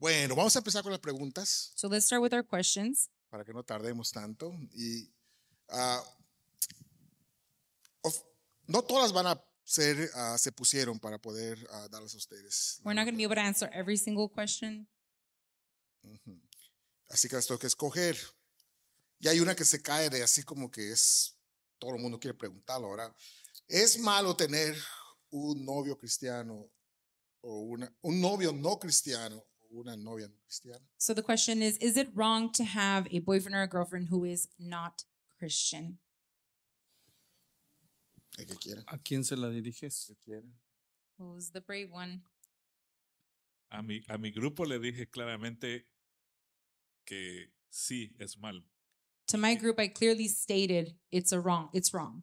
Bueno, vamos a empezar con las preguntas. Para que no tardemos tanto. Y ah, no todas van a ser, ah, se pusieron para poder darles ah, darlas a ustedes. We're not going to be able to answer every single question. Así que las tengo que escoger. Y hay una que se cae de así como que es, todo el mundo quiere preguntarlo ahora. ¿Es malo tener un novio cristiano o una, un novio no cristiano una novia no cristiana? So the question is, is it wrong to have a boyfriend or a girlfriend who is not Christian? que quiera. ¿A quién se la diriges? Who's the brave one? A mi, a mi grupo le dije claramente que sí es mal. To my group, I clearly stated it's a wrong. It's wrong.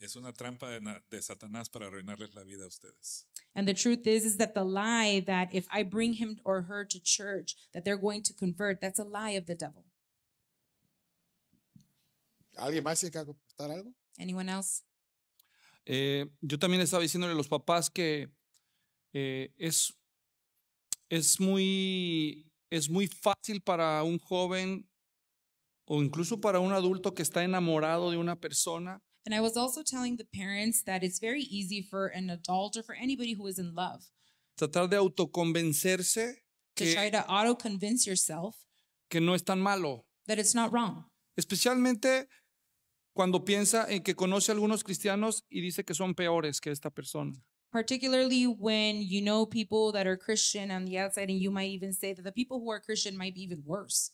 Es una trampa de, Satanás para arruinarles la vida a ustedes. And the truth is is that the lie that if I bring him or her to church that they're going to convert, that's a lie of the devil. ¿Alguien más tiene que aportar algo? Anyone else? Eh, yo también estaba diciéndole a los papás que eh, es, es, muy, es muy fácil para un joven o incluso para un adulto que está enamorado de una persona And I was also telling the parents that it's very easy for an adult or for anybody who is in love. Tratar de autoconvencerse. To que, try to auto convince yourself. Que no es tan malo. That it's not wrong. Especialmente cuando piensa en que conoce a algunos cristianos y dice que son peores que esta persona. Particularly when you know people that are Christian on the outside and you might even say that the people who are Christian might be even worse.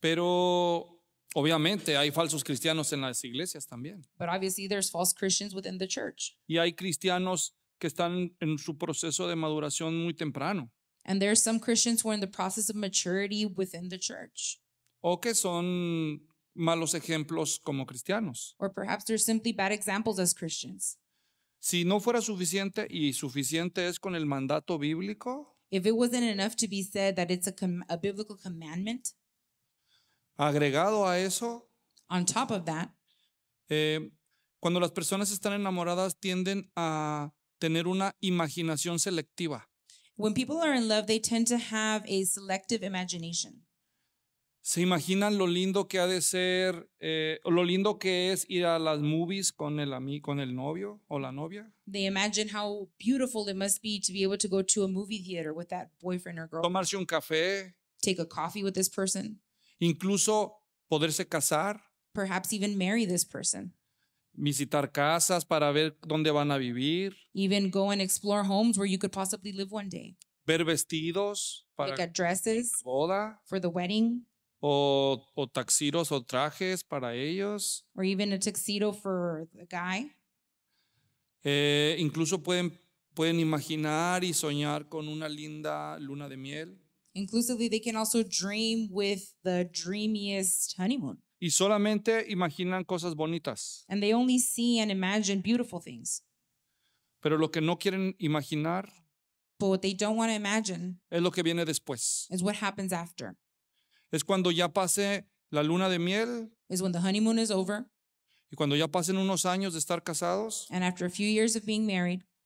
Pero Obviamente hay falsos cristianos en las iglesias también. But obviously there's false Christians within the church. Y hay cristianos que están en su proceso de maduración muy temprano. And there's some Christians who are in the process of maturity within the church. O que son malos ejemplos como cristianos. Or perhaps they're simply bad examples as Christians. Si no fuera suficiente y suficiente es con el mandato bíblico. If it wasn't enough to be said that it's a, a biblical commandment. Agregado a eso, on top of that, eh, cuando las personas están enamoradas tienden a tener una imaginación selectiva. When people are in love, they tend to have a selective imagination. Se imaginan lo lindo que ha de ser, eh, lo lindo que es ir a las movies con el con el novio o la novia. They imagine how beautiful it must be to be able to go to a movie theater with that boyfriend or girlfriend. Tomarse un café. Take a coffee with this person incluso poderse casar, perhaps even marry this person, visitar casas para ver dónde van a vivir, even go and explore homes where you could possibly live one day, ver vestidos para look dresses la boda, for the wedding, o, o taxiros o trajes para ellos, or even a tuxedo for the guy. Eh, incluso pueden, pueden imaginar y soñar con una linda luna de miel. Inclusively, they can also dream with the dreamiest honeymoon. Y solamente imaginan cosas bonitas. And they only see and imagine beautiful things. Pero lo que no quieren imaginar But what they don't want to imagine es lo que viene después. is what happens after. Es cuando ya pase la luna de miel Is when the honeymoon is over y cuando ya pasen unos años de estar casados and after a few years of being married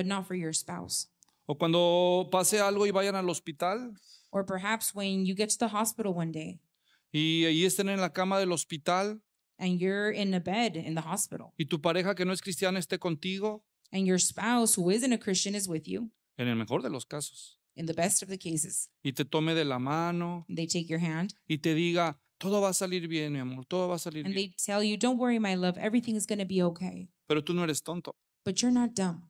but not for your spouse. O cuando pase algo y vayan al hospital Or perhaps when you get to the hospital one day y ahí estén en la cama del hospital and you're in a bed in the hospital y tu pareja que no es cristiana esté contigo, and your spouse who isn't a Christian is with you en el mejor de los casos, in the best of the cases. y te tome de la mano They take your hand y te diga, todo va a salir bien, mi amor, todo va a salir and bien. they tell you, don't worry, my love, everything is going to be okay. Pero tú no eres tonto. But you're not dumb.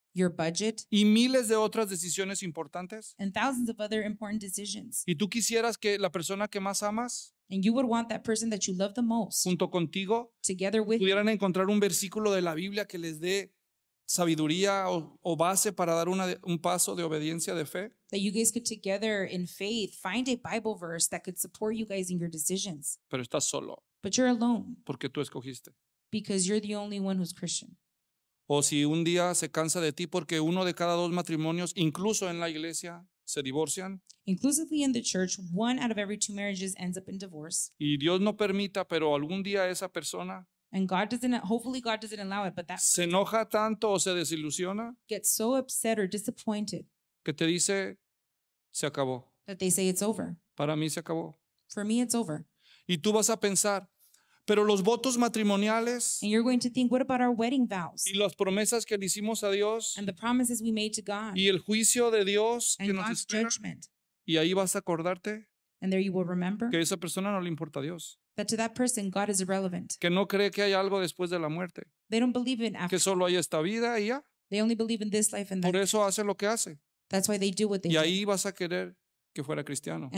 your budget, y miles de otras decisiones importantes. and thousands of other important decisions. Y tú quisieras que la persona que más amas And you would want that person that you love the most junto contigo together with pudieran encontrar un versículo de la Biblia que les dé sabiduría o, o base para dar una- un paso de obediencia de fe. that you guys could together in faith find a Bible verse that could support you guys in your decisions. Pero estás solo But you're alone porque tú escogiste. because you're the only one who's Christian o si un día se cansa de ti porque uno de cada dos matrimonios, incluso en la iglesia, se divorcian. Inclusively in the church, one out of every two marriages ends up in divorce. Y Dios no permita, pero algún día esa persona And God doesn't, hopefully God doesn't allow it, but that se enoja tanto o se desilusiona gets so upset or disappointed que te dice, se acabó. that they say it's over. Para mí se acabó. For me, it's over. Y tú vas a pensar, pero los votos matrimoniales y las promesas que le hicimos a Dios y el juicio de Dios que nos espera. Y ahí vas a acordarte que a esa persona no le importa a Dios, que no cree que hay algo después de la muerte, que solo hay esta vida y ya. Por eso hace lo que hace. Y ahí vas a querer que fuera cristiano,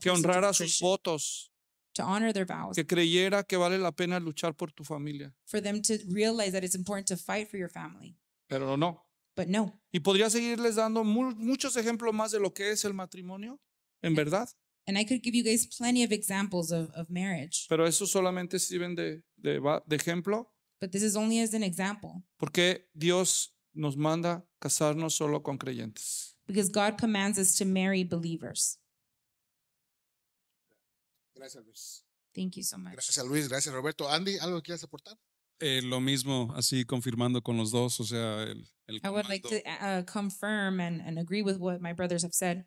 que honrara sus votos, to honor their vows. Que creyera que vale la pena luchar por tu familia. For them to realize that it's important to fight for your family. Pero no. But no. Y podría seguirles dando mu muchos ejemplos más de lo que es el matrimonio, en and, verdad. And I could give you guys plenty of examples of, of marriage. Pero eso solamente sirven de, de, de ejemplo. But this is only as an example. Porque Dios nos manda casarnos solo con creyentes. Because God commands us to marry believers. Gracias, Luis. Thank you so much. Gracias, Luis. Gracias, Roberto. Andy, ¿algo que quieras aportar? Eh, lo mismo, así confirmando con los dos, o sea, el, el I would like to uh, confirm and, and agree with what my brothers have said.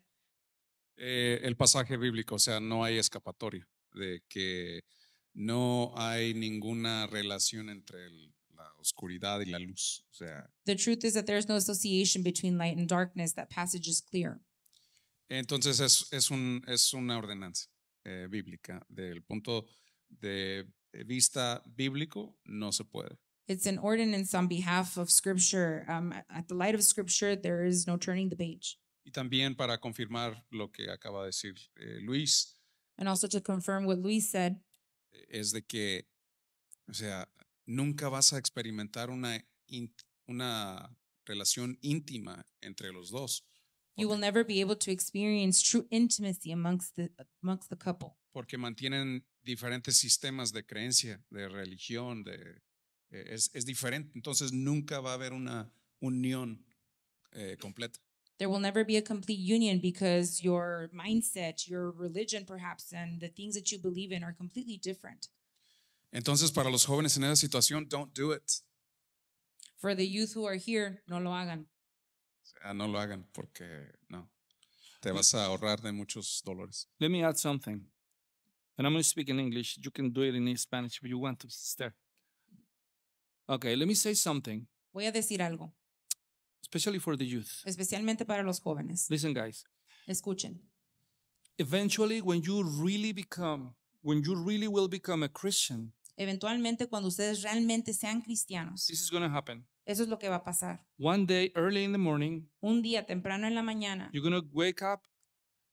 Eh, el pasaje bíblico, o sea, no hay escapatoria de que no hay ninguna relación entre la oscuridad y la luz, o sea. The truth is that there's no association between light and darkness. That passage is clear. Entonces es, es, un, es una ordenanza eh, bíblica, del punto de vista bíblico, no se puede. It's an ordinance on behalf of Scripture. Um, at the light of Scripture, there is no turning the page. Y también para confirmar lo que acaba de decir eh, Luis, And also to confirm what Luis said, eh, es de que, o sea, nunca vas a experimentar una, una relación íntima entre los dos. You will never be able to experience true intimacy amongst the, amongst the couple. Porque mantienen diferentes sistemas de creencia, de religión, de, es, es diferente. Entonces nunca va a haber una unión eh, completa. There will never be a complete union because your mindset, your religion perhaps, and the things that you believe in are completely different. Entonces para los jóvenes en esa situación, don't do it. For the youth who are here, no lo hagan. sea, ah, no lo hagan porque no. Te vas a ahorrar de muchos dolores. Let me add something. And I'm going to speak in English. You can do it in Spanish if you want to, Okay, let me say something. Voy a decir algo. Especially for the youth. Especialmente para los jóvenes. Listen, guys. Escuchen. Eventually, when you really become, when you really will become a Christian, eventualmente cuando ustedes realmente sean cristianos, this is going to happen. Eso es lo que va a pasar. One day early in the morning, Un día temprano en la mañana, you're going to wake up,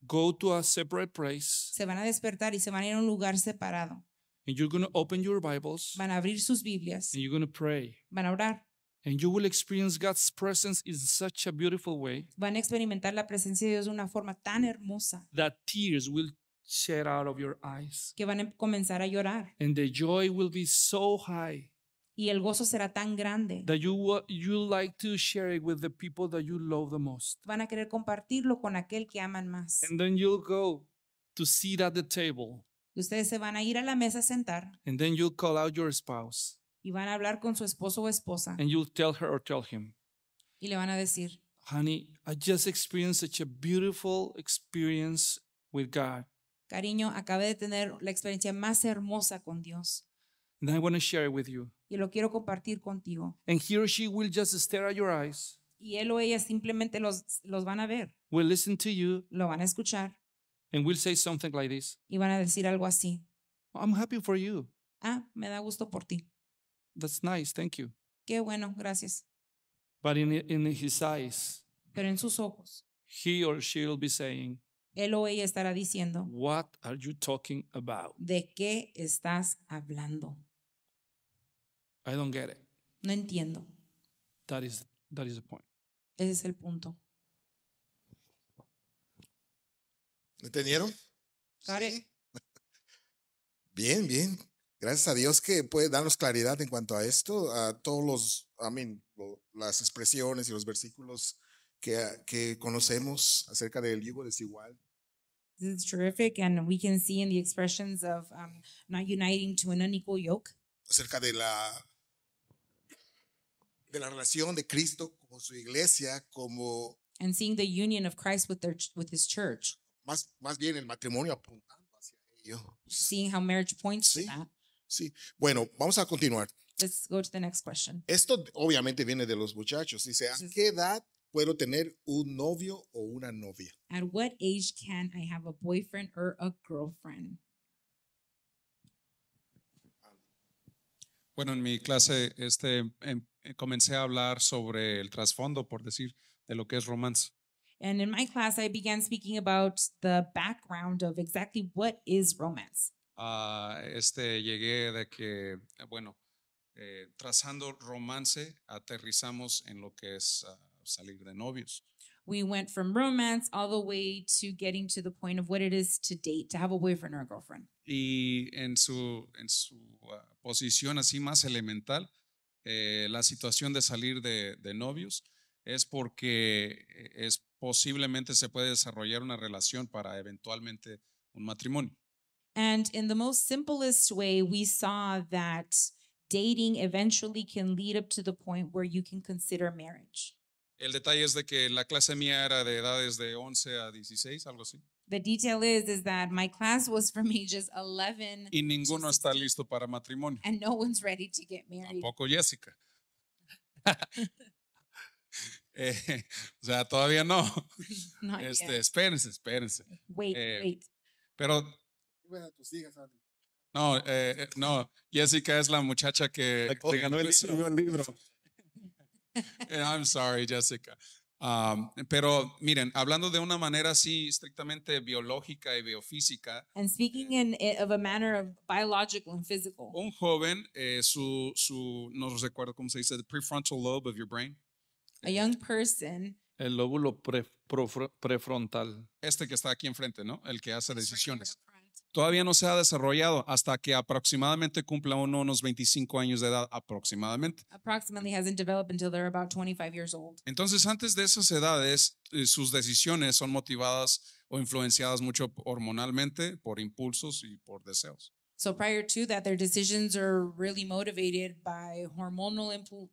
go to a separate place, se van a despertar y se van a ir a un lugar separado. and you're going to open your Bibles, Van a abrir sus Biblias, and you're going to pray. van a orar, And you will experience God's presence in such a beautiful way van a experimentar la presencia de Dios de una forma tan hermosa that tears will shed out of your eyes. que van a comenzar a llorar. And the joy will be so high y el gozo será tan grande. That you you like to share it with the people that you love the most. Van a querer compartirlo con aquel que aman más. And then you'll go to sit at the table. Y ustedes se van a ir a la mesa a sentar. And then you'll call out your spouse. Y van a hablar con su esposo o esposa. And you'll tell her or tell him. Y le van a decir, "Honey, I just experienced such a beautiful experience with God." Cariño, acabé de tener la experiencia más hermosa con Dios. And I want to share it with you. Y lo quiero compartir contigo. And he or she will just stare at your eyes. Y él o ella simplemente los, los van a ver. Will listen to you. Lo van a escuchar. And will say something like this. Y van a decir algo así. I'm happy for you. Ah, me da gusto por ti. That's nice, thank you. Qué bueno, gracias. But in, in his eyes, Pero en sus ojos, he or she will be saying, él o ella estará diciendo, What are you talking about? ¿De qué estás hablando? I don't get it. No entiendo. That is, that is the point. Ese es el punto. ¿Entendieron? Sí. Bien, bien. Gracias a Dios que puede darnos claridad en cuanto a esto, a todos los, I mean, las expresiones y los versículos que, que conocemos acerca del yugo desigual. This is terrific, and we can see in the expressions of um, not uniting to an unequal yoke. Acerca de la de la relación de Cristo con su iglesia como and seeing the union of Christ with their with his church. Más más bien el matrimonio apuntando hacia ello. Seeing how marriage points sí, that. Sí. Bueno, vamos a continuar. Let's go to the next question. Esto obviamente viene de los muchachos. Dice, ¿a qué edad puedo tener un novio o una novia? At what age can I have a boyfriend or a girlfriend? Bueno, en mi clase, este, en em, eh, comencé a hablar sobre el trasfondo, por decir, de lo que es romance. And in my class, I began speaking about the background of exactly what is romance. Uh, este, llegué de que, eh, bueno, eh, trazando romance, aterrizamos en lo que es uh, salir de novios. We went from romance all the way to getting to the point of what it is to date, to have a boyfriend or a girlfriend. Y en su, en su uh, posición así más elemental, eh, la situación de salir de, novios, es porque eh, es posiblemente se puede desarrollar una relación para eventualmente un matrimonio. And in the most simplest way, we saw that dating eventually can lead up to the point where you can consider marriage. El detalle es de que la clase mía era de edades de 11 a 16, algo así. The detail is, is that my class was from ages 11. Y ninguno está listo para matrimonio. And no one's ready to get married. Tampoco Jessica. eh, o sea, todavía no. Not este, yet. espérense, espérense. Wait, eh, wait. Pero. No, eh, eh no, Jessica es la muchacha que, la que ganó el libro. El libro. Eh, I'm sorry, Jessica. pero miren, hablando de una manera así estrictamente biológica y biofísica. Eh, un joven, eh, su, su, no recuerdo cómo se dice, prefrontal lobe of your brain. El lóbulo prefrontal. Este que está aquí enfrente, ¿no? El que hace decisiones. Todavía no se ha desarrollado hasta que aproximadamente cumpla uno unos 25 años de edad, aproximadamente. Entonces, antes de esas edades, eh, sus decisiones son motivadas o influenciadas mucho hormonalmente por impulsos y por deseos. So prior to that, their decisions are really motivated by hormonal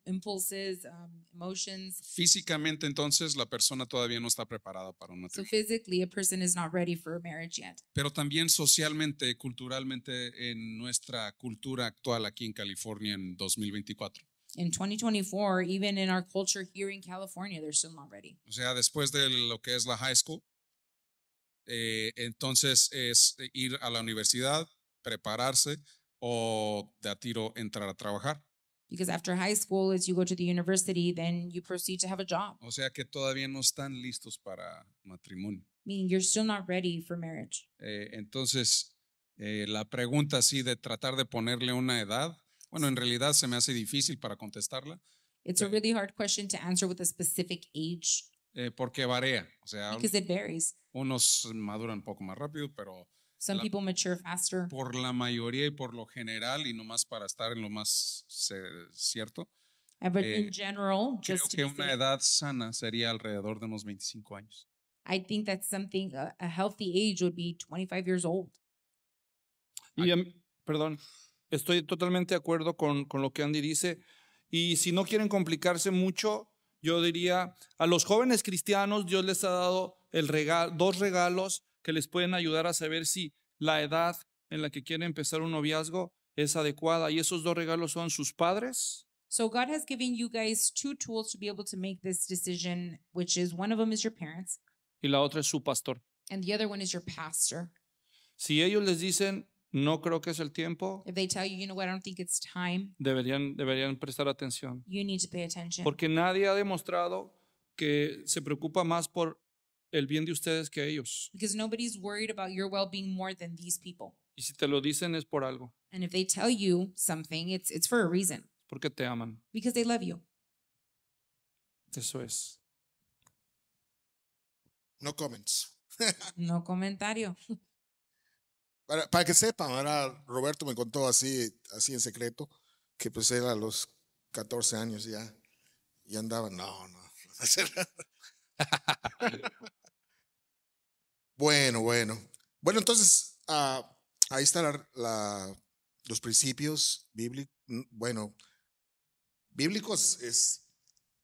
impulses, um, emotions. Físicamente, entonces, la persona todavía no está preparada para un matrimonio. So physically, a person is not ready for a marriage yet. Pero también socialmente, culturalmente, en nuestra cultura actual aquí en California en 2024. In 2024, even in our culture here in California, they're still not ready. O sea, después de lo que es la high school, eh, entonces es ir a la universidad prepararse o de a tiro entrar a trabajar. O sea que todavía no están listos para matrimonio. Meaning you're still not ready for marriage. Eh, entonces, eh, la pregunta así de tratar de ponerle una edad, bueno, en realidad se me hace difícil para contestarla. It's a really hard question to answer with a specific age. Eh, porque varía, o sea, unos maduran un poco más rápido, pero por la mayoría y por lo general, y nomás para estar en lo más cierto. creo que una edad sana sería alrededor de unos 25 años. I think that something uh, a, healthy 25 years Y, em, perdón, estoy totalmente de acuerdo con, con lo que Andy dice. Y si no quieren complicarse mucho, yo diría a los jóvenes cristianos Dios les ha dado el regalo, dos regalos que les pueden ayudar a saber si la edad en la que quieren empezar un noviazgo es adecuada. Y esos dos regalos son sus padres. Y la otra es su pastor. Si ellos les dicen, no creo que es el tiempo. Deberían, deberían prestar atención. Porque nadie ha demostrado que se preocupa más por el bien de ustedes que ellos. Because nobody's worried about your well-being more than these people. Y si te lo dicen es por algo. And if they tell you something, it's it's for a reason. Porque te aman. Because they love you. Eso es. No comments. no comentario. Para, para, que sepan, ahora Roberto me contó así, así en secreto, que pues era a los 14 años ya, y andaba, no, no, bueno, bueno. Bueno, entonces, uh, ahí están los principios bíblicos. Mm, bueno, bíblicos es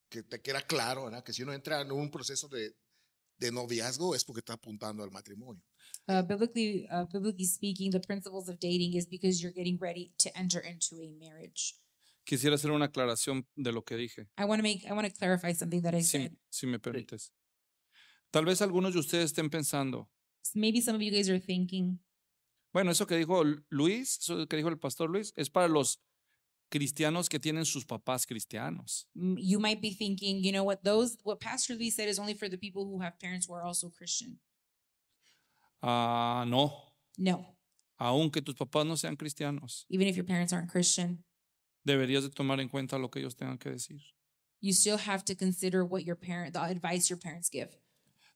que te queda claro, ¿verdad? Que si uno entra en un proceso de, de noviazgo es porque está apuntando al matrimonio. Uh, biblically, uh, biblically speaking, the principles of dating is because you're getting ready to enter into a marriage. Quisiera hacer una aclaración de lo que dije. I want to make, I want to clarify something that I si, said. Si me permites. Tal vez algunos de ustedes estén pensando. Maybe some of you guys are thinking. Bueno, eso que dijo Luis, eso que dijo el pastor Luis, es para los cristianos que tienen sus papás cristianos. You might be thinking, you know what, those what Pastor Luis said is only for the people who have parents who are also Christian. Ah, uh, no. No. Aunque tus papás no sean cristianos. Even if your parents aren't Christian deberías de tomar en cuenta lo que ellos tengan que decir. You still have to consider what your parent, the advice your parents give.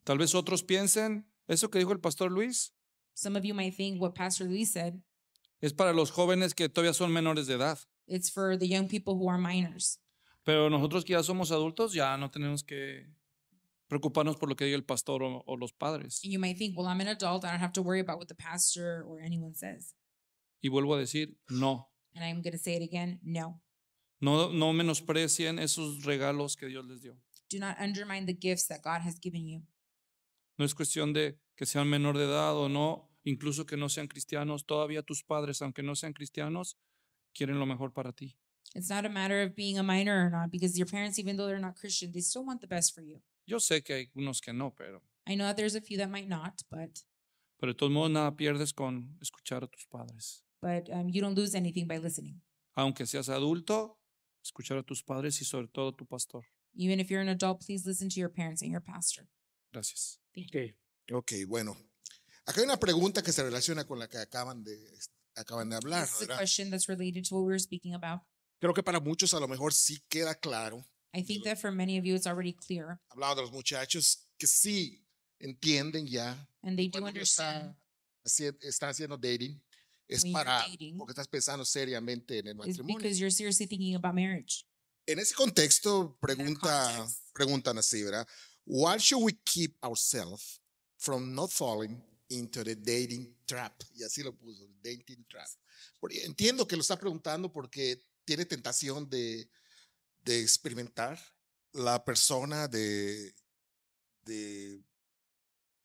Tal vez otros piensen, eso que dijo el pastor Luis Some of you might think what Pastor Luis said. es para los jóvenes que todavía son menores de edad. It's for the young people who are minors. Pero nosotros que ya somos adultos ya no tenemos que preocuparnos por lo que diga el pastor o, o los padres. And you might think, well, I'm an adult. I don't have to worry about what the pastor or anyone says. Y vuelvo a decir, no and I'm going to say it again, no. No, no menosprecien esos regalos que Dios les dio. Do not undermine the gifts that God has given you. No es cuestión de que sean menor de edad o no, incluso que no sean cristianos, todavía tus padres, aunque no sean cristianos, quieren lo mejor para ti. It's not a matter of being a minor or not, because your parents, even though they're not Christian, they still want the best for you. Yo sé que hay unos que no, pero. I know that there's a few that might not, but. Pero de todos modos nada pierdes con escuchar a tus padres. But um, you don't lose anything by listening. Aunque seas adulto, escuchar a tus padres y sobre todo tu pastor. Even if you're an adult, please listen to your parents and your pastor. Gracias. Okay. Ok, bueno. Acá hay una pregunta que se relaciona con la que acaban de, acaban de hablar. This is a question that's related to what we were speaking about. Creo que para muchos a lo mejor sí queda claro. I think that for many of you, it's already clear, Hablaba de los muchachos que sí entienden ya and they do understand está, haci- está haciendo dating es para porque estás pensando seriamente en el matrimonio. En ese contexto pregunta preguntan así, ¿verdad? Why should we keep ourselves from not falling into the dating trap? Y así lo puso, dating trap. Porque entiendo que lo está preguntando porque tiene tentación de, de experimentar la persona de, de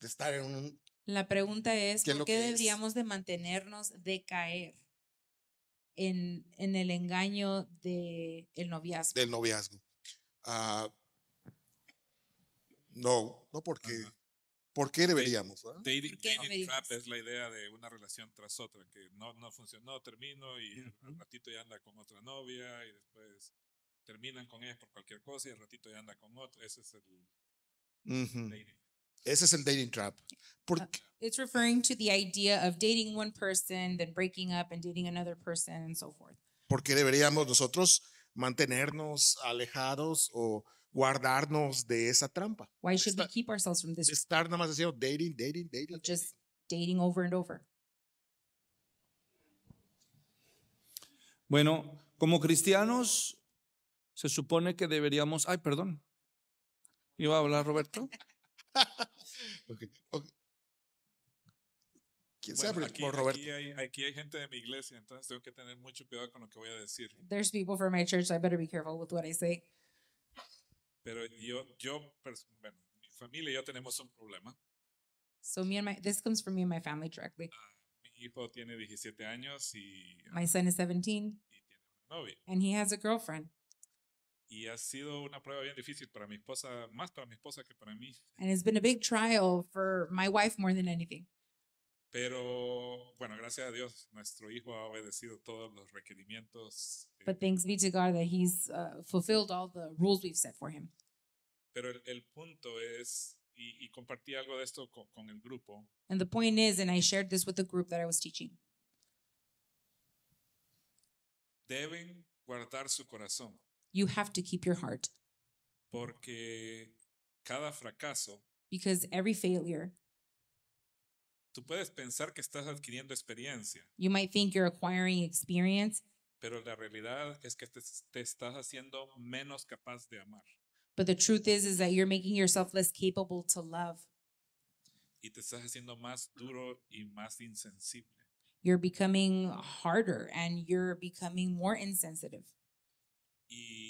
estar en un la pregunta es, ¿Qué ¿por qué deberíamos de mantenernos de caer en, en el engaño del el noviazgo? Del noviazgo. Ah, no, no porque... ¿Por qué deberíamos? Dating, trap es la idea de una relación tras otra, que no, no funcionó, termino y al ratito ya anda con otra novia y después terminan con ella por cualquier cosa y al ratito ya anda con otra. Ese es el ese es el dating trap. Porque, uh, it's referring to the idea of dating one person, then breaking up and dating another person and so forth. Porque deberíamos nosotros mantenernos alejados o guardarnos de esa trampa. Why should Está, we keep ourselves from this? Estar nada más haciendo oh, dating, dating, dating. Just dating over and over. Bueno, como cristianos se supone que deberíamos, ay, perdón. Iba a hablar Roberto. okay, ¿Quién bueno, Por aquí, Roberto? Aquí hay, gente de mi iglesia, entonces tengo que tener mucho cuidado con lo que voy a decir. There's people from my church, I better be careful with what I say. Pero yo, yo, bueno, mi familia y yo tenemos un problema. So me and my, this comes from me and my family directly. Ah, mi hijo tiene 17 años y. my son is 17. Y tiene una novia. And he has a girlfriend. Y ha sido una prueba bien difícil para mi esposa, más para mi esposa que para mí. And it's been a big trial for my wife more than anything. Pero bueno, gracias a Dios, nuestro hijo ha obedecido todos los requerimientos. But eh, thanks be to God that he's uh, fulfilled all the rules we've set for him. Pero el, el punto es, y, y, compartí algo de esto con, con el grupo. And the point is, and I shared this with the group that I was teaching. Deben guardar su corazón. You have to keep your heart. Porque cada fracaso because every failure tú puedes pensar que estás adquiriendo experiencia. You might think you're acquiring experience. Pero la realidad es que te, te estás haciendo menos capaz de amar. But the truth is is that you're making yourself less capable to love. Y te estás haciendo más duro y más insensible. You're becoming harder and you're becoming more insensitive. Y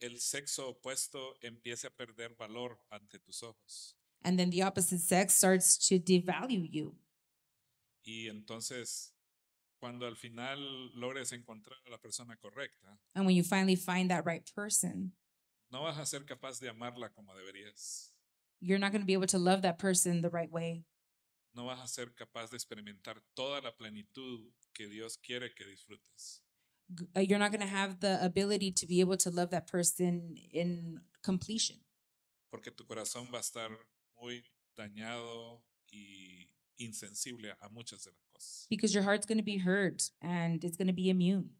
el sexo opuesto empiece a perder valor ante tus ojos. And then the opposite sex starts to devalue you. Y entonces cuando al final logres encontrar a la persona correcta. you finally find that right person. No vas a ser capaz de amarla como deberías. You're not going to be able to love that person the right way. No vas a ser capaz de experimentar toda la plenitud que Dios quiere que disfrutes. Uh, you're not going to have the ability to be able to love that person in completion. Porque tu corazón va a estar muy dañado y insensible a muchas de las cosas. Because your heart's going to be hurt and it's going to be immune.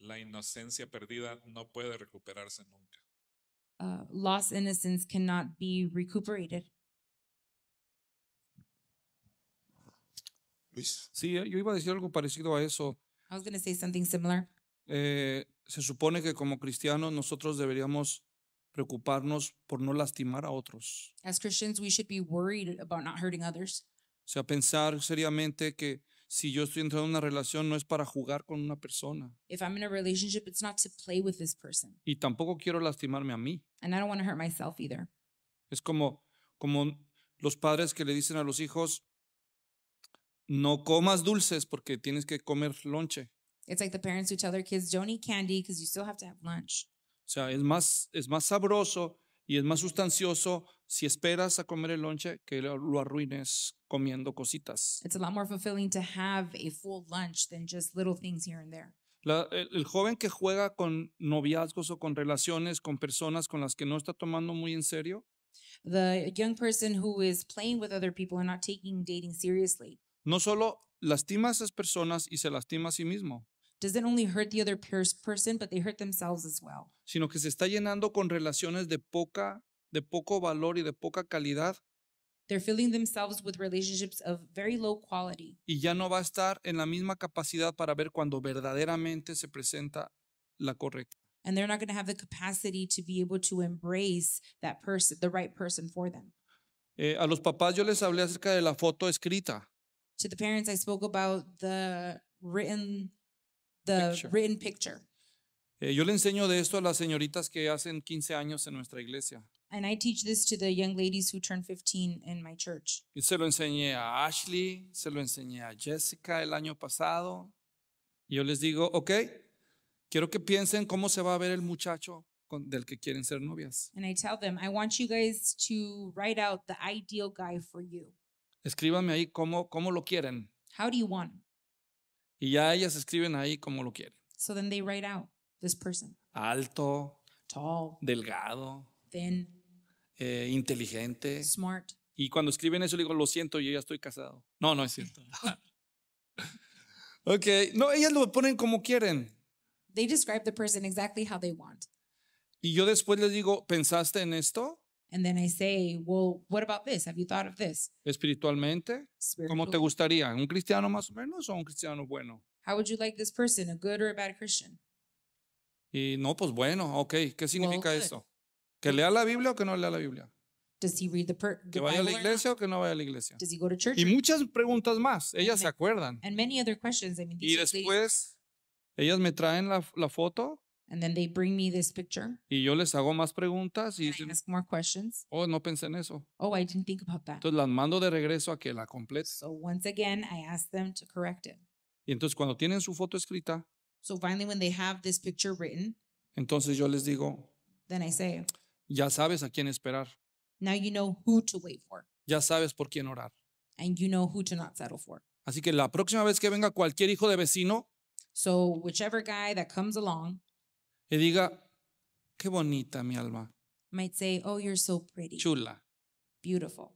La inocencia perdida no puede recuperarse nunca. Uh, lost innocence cannot be recuperated. Luis. Sí, eh, yo iba a decir algo parecido a eso. I was going say something similar. Eh, se supone que como cristianos nosotros deberíamos preocuparnos por no lastimar a otros. As Christians, we should be worried about not hurting others. O sea, pensar seriamente que si yo estoy entrando en una relación no es para jugar con una persona. If I'm in a relationship, it's not to play with this person. Y tampoco quiero lastimarme a mí. I don't want to hurt myself either. Es como, como los padres que le dicen a los hijos, no comas dulces porque tienes que comer lonche. It's like the parents who tell their kids don't eat candy because you still have to have lunch. O sea, es más, es más sabroso y es más sustancioso si esperas a comer el lonche que lo arruines comiendo cositas. It's a lot more fulfilling to have a full lunch than just little things here and there. La, el, joven que juega con noviazgos o con relaciones con personas con las que no está tomando muy en serio. The young person who is playing with other people and not taking dating seriously no solo lastima a esas personas y se lastima a sí mismo, sino que se está llenando con relaciones de poca de poco valor y de poca calidad y ya no va a estar en la misma capacidad para ver cuando verdaderamente se presenta la correcta. a los papás yo les hablé acerca de la foto escrita to the parents, I spoke about the written, the picture. written picture. Eh, yo le enseño de esto a las señoritas que hacen 15 años en nuestra iglesia. And I teach this to the young ladies who turn 15 in my church. Y se lo enseñé a Ashley, se lo enseñé a Jessica el año pasado. Y yo les digo, ok, quiero que piensen cómo se va a ver el muchacho con, del que quieren ser novias. And I tell them, I want you guys to write out the ideal guy for you. Escríbanme ahí cómo, cómo lo quieren. Em? Y ya ellas escriben ahí cómo lo quieren. Alto, delgado, inteligente. Y cuando escriben eso, le digo, lo siento, yo ya estoy casado. No, no es cierto. ok, no, ellas lo ponen como quieren. Y yo después les digo, ¿pensaste en esto? And then I say, well, what about this? Have you Espiritualmente, ¿cómo te gustaría? ¿Un cristiano más o menos o un cristiano bueno? How would you like this person, a good or bad Christian? Y no, pues bueno, ok. ¿Qué significa eso? ¿Que lea la Biblia o que no lea la Biblia? ¿Que vaya a la iglesia o que no vaya a la iglesia? Y muchas preguntas más, ellas se acuerdan. And many other questions. I mean, y después, ellas me traen la, la foto And then they bring me this picture. Y yo les hago más preguntas y dicen, I ask more questions. oh, no pensé en eso. Oh, I didn't think about that. Entonces las mando de regreso a que la complete. So once again, I ask them to correct it. Y entonces cuando tienen su foto escrita, So finally, when they have this picture written, entonces yo les digo, then I say, ya sabes a quién esperar, now you know who to wait for, ya sabes por quién orar. and you know who to not settle for. Así que la próxima vez que venga cualquier hijo de vecino, So whichever guy that comes along, y diga, qué bonita mi alma. Might say, oh, you're so pretty. Chula. Beautiful.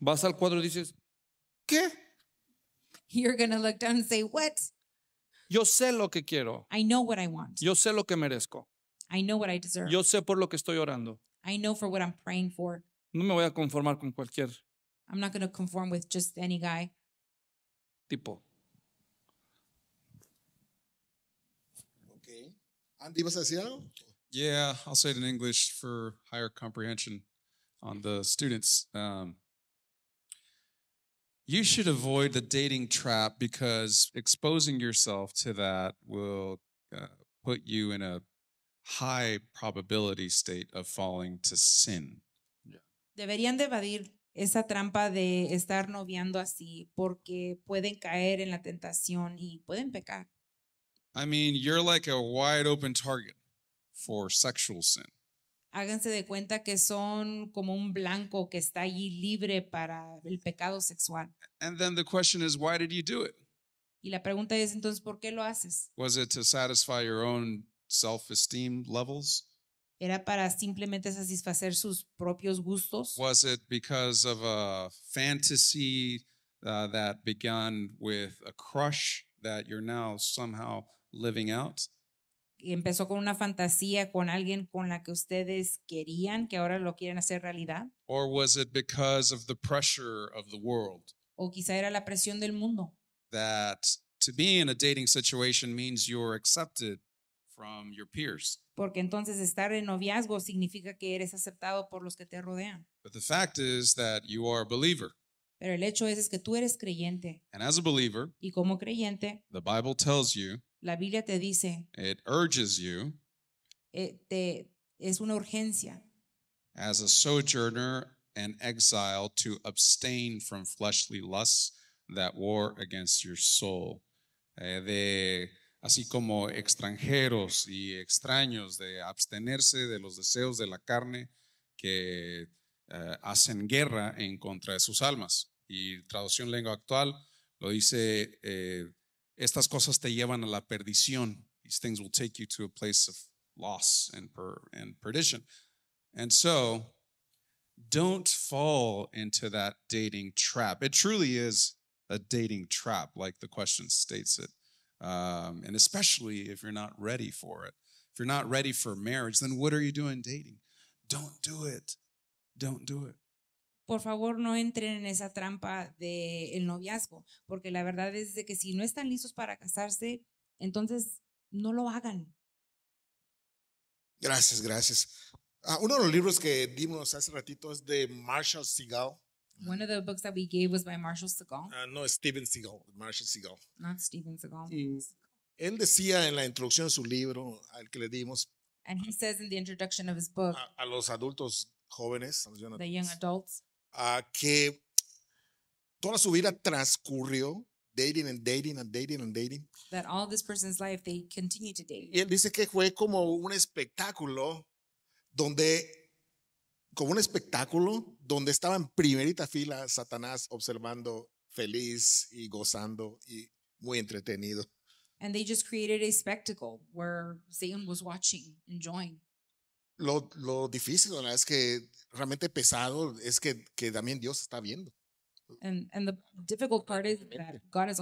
Vas al cuadro y dices, ¿qué? You're going to look down and say, what? Yo sé lo que quiero. I know what I want. Yo sé lo que merezco. I know what I deserve. Yo sé por lo que estoy orando. I know for what I'm praying for. No me voy a conformar con cualquier I'm not going to conform with just any guy. tipo. Andy, a decir algo? Yeah, I'll say it in English for higher comprehension on the students. Um, you should avoid the dating trap because exposing yourself to that will uh, put you in a high probability state of falling to sin. Deberían de evadir esa trampa de estar noviando así porque pueden caer en la tentación y pueden pecar. I mean, you're like a wide open target for sexual sin. Háganse de cuenta que son como un blanco que está allí libre para el pecado sexual. And then the question is, why did you do it? Y la pregunta es entonces, ¿por qué lo haces? Was it to satisfy your own self-esteem levels? Era para simplemente satisfacer sus propios gustos. Was it because of a fantasy uh, that began with a crush that you're now somehow Y empezó con una fantasía con alguien con la que ustedes querían que ahora lo quieren hacer realidad. O quizá era la presión del mundo. That to be in a dating situation means you're accepted from your peers. Porque entonces estar en noviazgo significa que eres aceptado por los que te rodean. Pero el hecho es, que tú eres creyente. y como creyente, the Bible tells you la Biblia te dice, it urges you, eh, es una urgencia. As a sojourner and exile, to abstain from fleshly that war against your soul. Eh, de, así como extranjeros y extraños, de abstenerse de los deseos de la carne que eh, hacen guerra en contra de sus almas. Y traducción lengua actual lo dice estas cosas te llevan a la perdición. These things will take you to a place of loss and, per, and perdition. And so, don't fall into that dating trap. It truly is a dating trap, like the question states it. Um, and especially if you're not ready for it. If you're not ready for marriage, then what are you doing dating? Don't do it. Don't do it. por favor no entren en esa trampa del el noviazgo, porque la verdad es de que si no están listos para casarse, entonces no lo hagan. Gracias, gracias. Ah, uno de los libros que dimos hace ratito es de Marshall Seagal. One of the books that we gave was by Marshall Seagal. Ah, no, Stephen Seagal. Marshall Seagal. Not Stephen Seagal. él decía en la introducción de su libro al que le dimos. he says in the introduction of his book. a, a los adultos jóvenes, the young adults a que toda su vida transcurrió dating and dating and dating and dating. That all this person's life they continue to date. Y él dice que fue como un espectáculo donde como un espectáculo donde estaba en primerita fila Satanás observando feliz y gozando y muy entretenido. And they just created a spectacle where Satan was watching, enjoying lo, difícil, verdad es que realmente pesado es que, también Dios está viendo. And, the difficult part is God is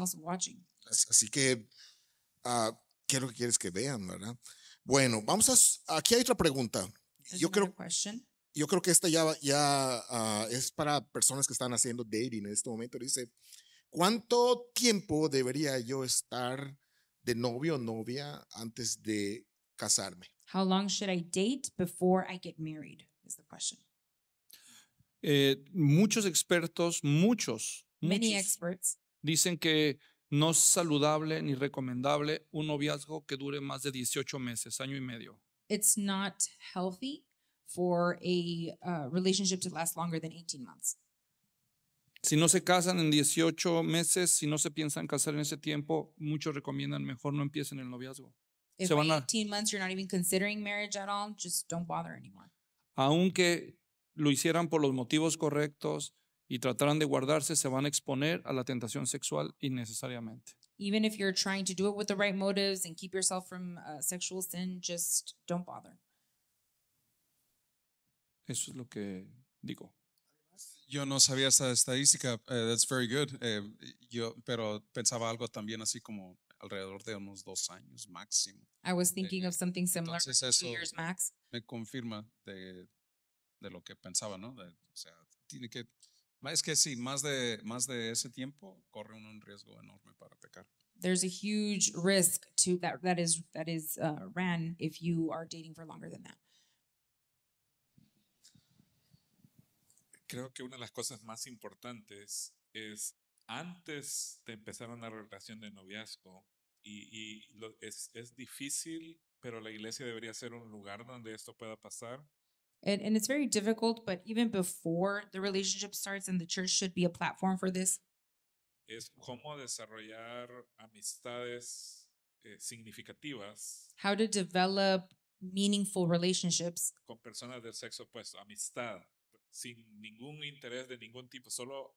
Así que, quiero ah, ¿qué lo que quieres que vean, verdad? Bueno, vamos a, aquí hay otra pregunta. yo creo, yo creo que esta ya, ya ah, es para personas que están haciendo dating en este momento. Dice, ¿cuánto tiempo debería yo estar de novio o novia antes de casarme? How long should I date before I get married? Is the question. Eh, muchos expertos, muchos, Many muchos, experts. dicen que no es saludable ni recomendable un noviazgo que dure más de 18 meses, año y medio. It's not healthy for a uh, relationship to last longer than 18 months. Si no se casan en 18 meses, si no se piensan casar en ese tiempo, muchos recomiendan mejor no empiecen el noviazgo. If se van a, 18 months you're not even considering marriage at all, just don't bother anymore. Aunque lo hicieran por los motivos correctos y trataran de guardarse, se van a exponer a la tentación sexual innecesariamente. Even if you're trying to do it with the right motives and keep yourself from uh, sexual sin, just don't bother. Eso es lo que digo. Yo no sabía esa estadística. Eh, that's very good. Uh, yo, pero pensaba algo también así como alrededor de unos dos años máximo. I was thinking eh, of something similar, entonces eso years max. Me confirma de, de lo que pensaba, ¿no? De, o sea, tiene que, es que sí, más de, más de ese tiempo corre uno un riesgo enorme para pecar. There's a huge risk to that that is that is uh, ran if you are dating for longer than that. Creo que una de las cosas más importantes es antes de empezar una relación de noviazgo y, y lo, es, es, difícil, pero la iglesia debería ser un lugar donde esto pueda pasar. And, and it's very difficult, but even before the relationship starts, and the church should be a platform for this. Es cómo desarrollar amistades eh, significativas. How to develop meaningful relationships. Con personas del sexo opuesto, amistad, sin ningún interés de ningún tipo, solo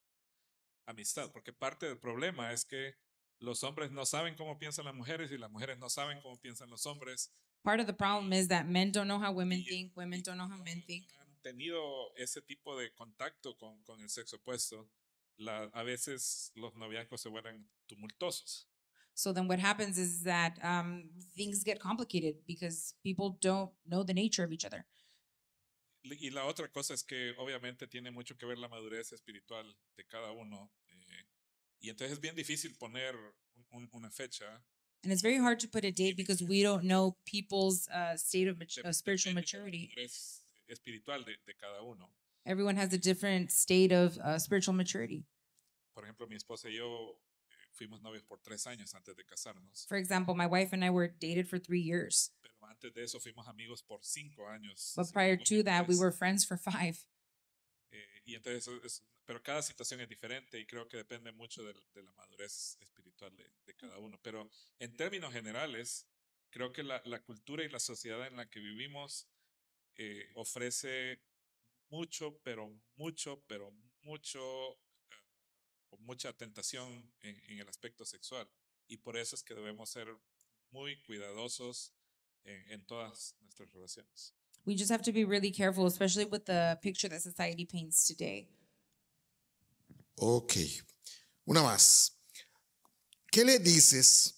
amistad, porque parte del problema es que los hombres no saben cómo piensan las mujeres y las mujeres no saben cómo piensan los hombres. Part of the problem is that men don't know how women think, women don't know how men think. Han tenido ese tipo de contacto con, con el sexo opuesto, a veces los noviazgos se vuelven tumultuosos. So then what happens is that um, things get complicated because people don't know the nature of each other y la otra cosa es que obviamente tiene mucho que ver la madurez espiritual de cada uno. Eh, y entonces es bien difícil poner un, un, una fecha. And it's very hard to put a date because we don't know people's uh, state of uh, spiritual maturity. espiritual de, de, cada uno. Everyone has a different state of uh, spiritual maturity. Por ejemplo, mi esposa y yo eh, fuimos novios por tres años antes de casarnos. For example, my wife and I were dated for three years antes de eso fuimos amigos por cinco años. But prior to that, we were friends for eh, y entonces, pero cada situación es diferente y creo que depende mucho de, la madurez espiritual de, cada uno. Pero en términos generales, creo que la, cultura y la sociedad en la que vivimos eh, ofrece mucho, pero mucho, pero mucho, eh, mucha tentación en el aspecto sexual. Y por eso es que debemos ser muy cuidadosos en, en todas nuestras relaciones. We just have to be really careful, especially with the picture that society paints today. Ok, una más. ¿Qué le dices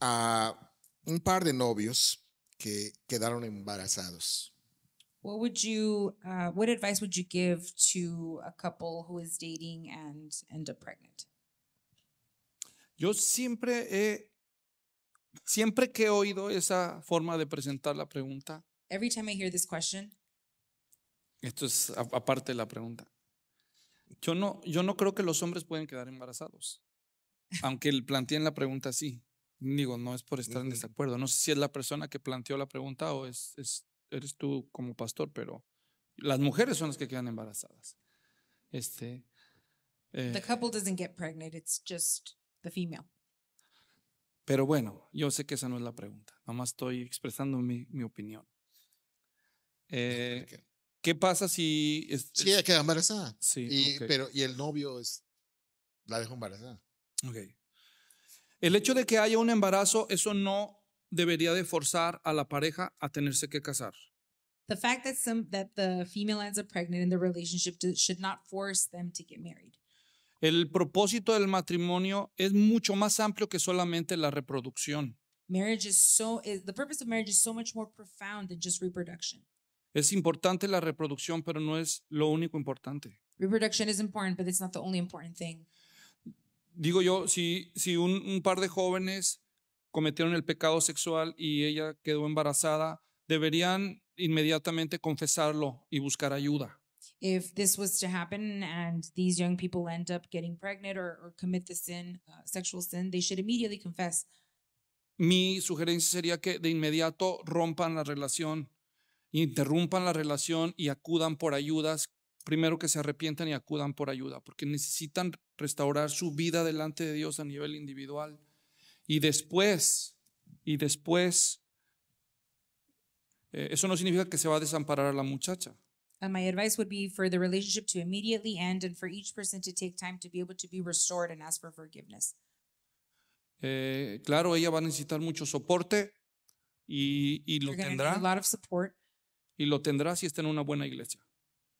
a un par de novios que quedaron embarazados? What would you, uh, what advice would you give to a couple who is dating and end up pregnant? Yo siempre he Siempre que he oído esa forma de presentar la pregunta, esto es aparte de la pregunta. Yo no, yo no creo que los hombres pueden quedar embarazados, aunque planteen la pregunta así. Digo, no es por estar en desacuerdo. No sé si es la persona que planteó la pregunta o eres tú como pastor, pero las mujeres son las que quedan embarazadas. Este, eh the couple doesn't get pregnant, it's just the female. Pero bueno, yo sé que esa no es la pregunta, nomás estoy expresando mi, mi opinión. Eh, okay. ¿Qué pasa si... Es, sí, ella queda embarazada. Sí, y, okay. pero, y el novio es, la deja embarazada. Ok. El hecho de que haya un embarazo, eso no debería de forzar a la pareja a tenerse que casar. The fact that, some, that the female ends up pregnant in the relationship should not force them to get married. El propósito del matrimonio es mucho más amplio que solamente la reproducción. Es importante la reproducción, pero no es lo único importante. Digo yo, si, si un par de jóvenes cometieron el pecado sexual y ella quedó embarazada, deberían inmediatamente confesarlo y buscar ayuda if this was to happen and these young people end up getting pregnant or, or commit the sin, uh, sexual sin, they should immediately confess. Mi sugerencia sería que de inmediato rompan la relación, interrumpan la relación y acudan por ayudas. Primero que se arrepientan y acudan por ayuda, porque necesitan restaurar su vida delante de Dios a nivel individual. Y después, y después, eh, eso no significa que se va a desamparar a la muchacha Uh, my advice would be for the relationship to immediately end and for each person to take time to be able to be restored and ask for forgiveness. Eh, claro, ella va a necesitar mucho soporte y, y lo tendrá. a lot of support, Y lo tendrá si está en una buena iglesia.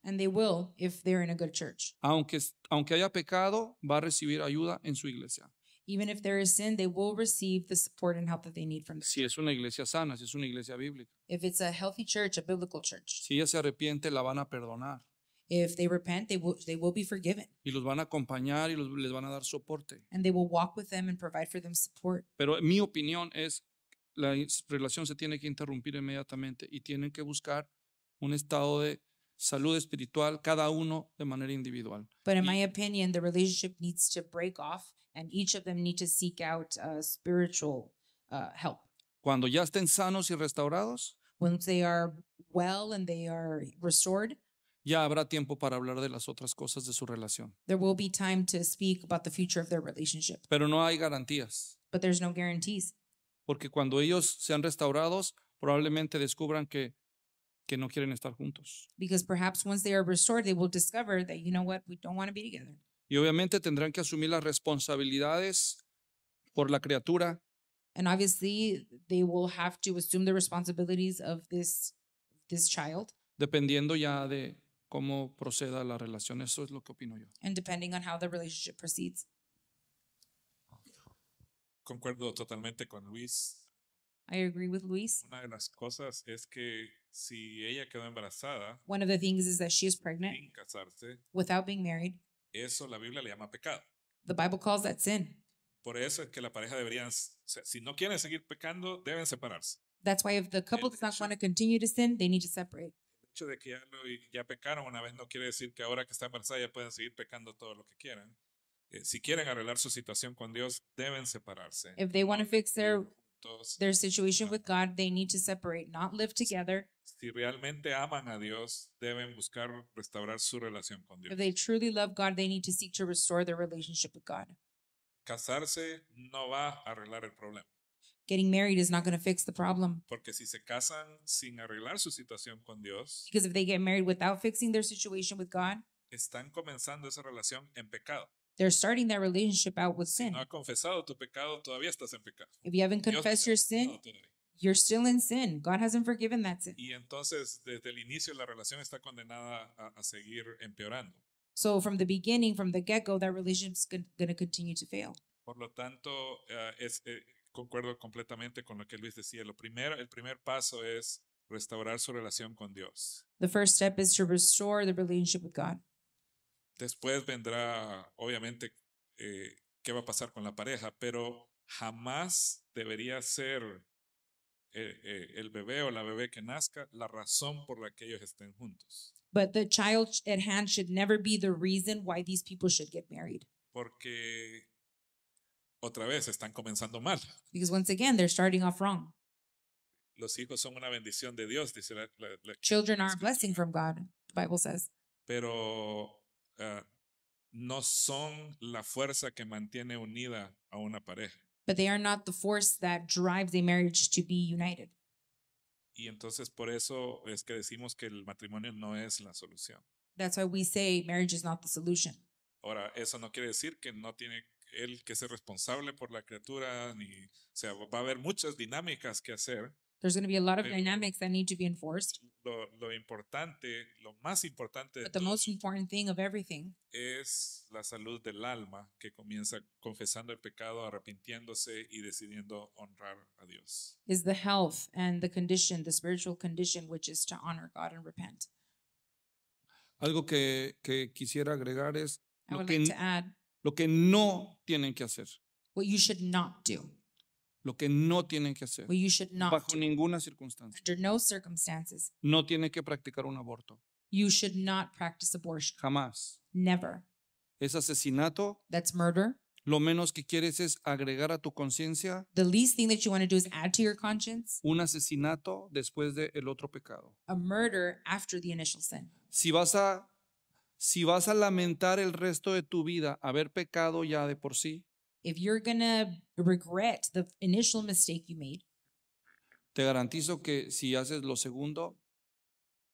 and they will if they're in a good church. Aunque, aunque haya pecado, va a recibir ayuda en su iglesia. Even if there is sin, they will receive the support and help that they need from Si es una iglesia sana, si es una iglesia bíblica. If it's a healthy church, a biblical church. Si ella se arrepiente, la van a perdonar. If they repent, they will, they will be forgiven. Y los van a acompañar y los, les van a dar soporte. And they will walk with them and provide for them support. Pero mi opinión es la relación se tiene que interrumpir inmediatamente y tienen que buscar un estado de salud espiritual cada uno de manera individual. But in y, my opinion, the relationship needs to break off and each of them need to seek out a uh, spiritual uh, help. Cuando ya estén sanos y restaurados, when they are well and they are restored, ya habrá tiempo para hablar de las otras cosas de su relación. There will be time to speak about the future of their relationship. Pero no hay garantías. But there's no guarantees. Porque cuando ellos sean restaurados, probablemente descubran que que no quieren estar juntos. Because perhaps once they are restored, they will discover that, you know what, we don't want to be together. Y obviamente tendrán que asumir las responsabilidades por la criatura, And obviously, they will have to assume the responsibilities of this, this child. dependiendo ya de cómo proceda la relación. Eso es lo que opino yo. And depending on how the relationship proceeds. Concuerdo totalmente con Luis. I agree with Luis. Una de las cosas es que si ella quedó embarazada One of the things is that she is pregnant sin casarse, without being married. eso la Biblia le llama pecado. The Bible calls that sin. Por eso es que la pareja deberían, si no quieren seguir pecando, deben separarse. That's why if the couple does not want to continue to sin, they need to separate. El hecho de que ya, lo, ya pecaron una vez no quiere decir que ahora que está embarazada ya pueden seguir pecando todo lo que quieran. Eh, si quieren arreglar su situación con Dios, deben separarse. If they want to fix their juntos, their situation with God, they need to separate, not live together. Si realmente aman a Dios, deben buscar restaurar su relación con Dios. If they truly love God, they need to seek to restore their relationship with God. Casarse no va a arreglar el problema. Getting married is not going to fix the problem. Porque si se casan sin arreglar su situación con Dios, because if they get married without fixing their situation with God, están comenzando esa relación en pecado. They're starting that relationship out with sin. If you haven't confessed your sin, you're still in sin. God hasn't forgiven that sin. Y entonces desde el inicio la relación está condenada a, a seguir empeorando. So from the beginning, from the get-go, that relationship's going to continue to fail. Por lo tanto, uh, es, eh, concuerdo completamente con lo que Luis decía. Lo primero, el primer paso es restaurar su relación con Dios. The first step is to restore the relationship with God. Después vendrá, obviamente, eh, qué va a pasar con la pareja, pero jamás debería ser eh, eh, el bebé o la bebé que nazca la razón por la que ellos estén juntos. But the child at hand should never be the reason why these people should get married. Porque otra vez están comenzando mal. Because once again, they're starting off wrong. Los hijos son una bendición de Dios, dice la, la, la Children are a blessing from God, the Bible says. Pero eh, no son la fuerza que mantiene unida a una pareja. But they are not the force that drives a marriage to be united. Y entonces por eso es que decimos que el matrimonio no es la solución. That's why we say marriage is not the solution. Ahora, eso no quiere decir que no tiene él que ser responsable por la criatura, ni, o sea, va a haber muchas dinámicas que hacer. There's going to be a lot of dynamics that need to be enforced. Lo, lo importante, lo más importante But the most important thing of everything es la salud del alma que comienza confesando el pecado, arrepintiéndose y decidiendo honrar a Dios. is the health and the condition, the spiritual condition, which is to honor God and repent. Algo que, que quisiera agregar es I lo would que, like to add lo que no tienen que hacer. what you should not do. lo que no tienen que hacer bajo ninguna circunstancia. no tiene tienen que practicar un aborto, jamás. Es asesinato, lo menos que quieres es agregar a tu conciencia un asesinato después del otro pecado. Si vas a si vas a lamentar el resto de tu vida haber pecado ya de por sí, if you're gonna regret the initial mistake you made, te garantizo que si haces lo segundo,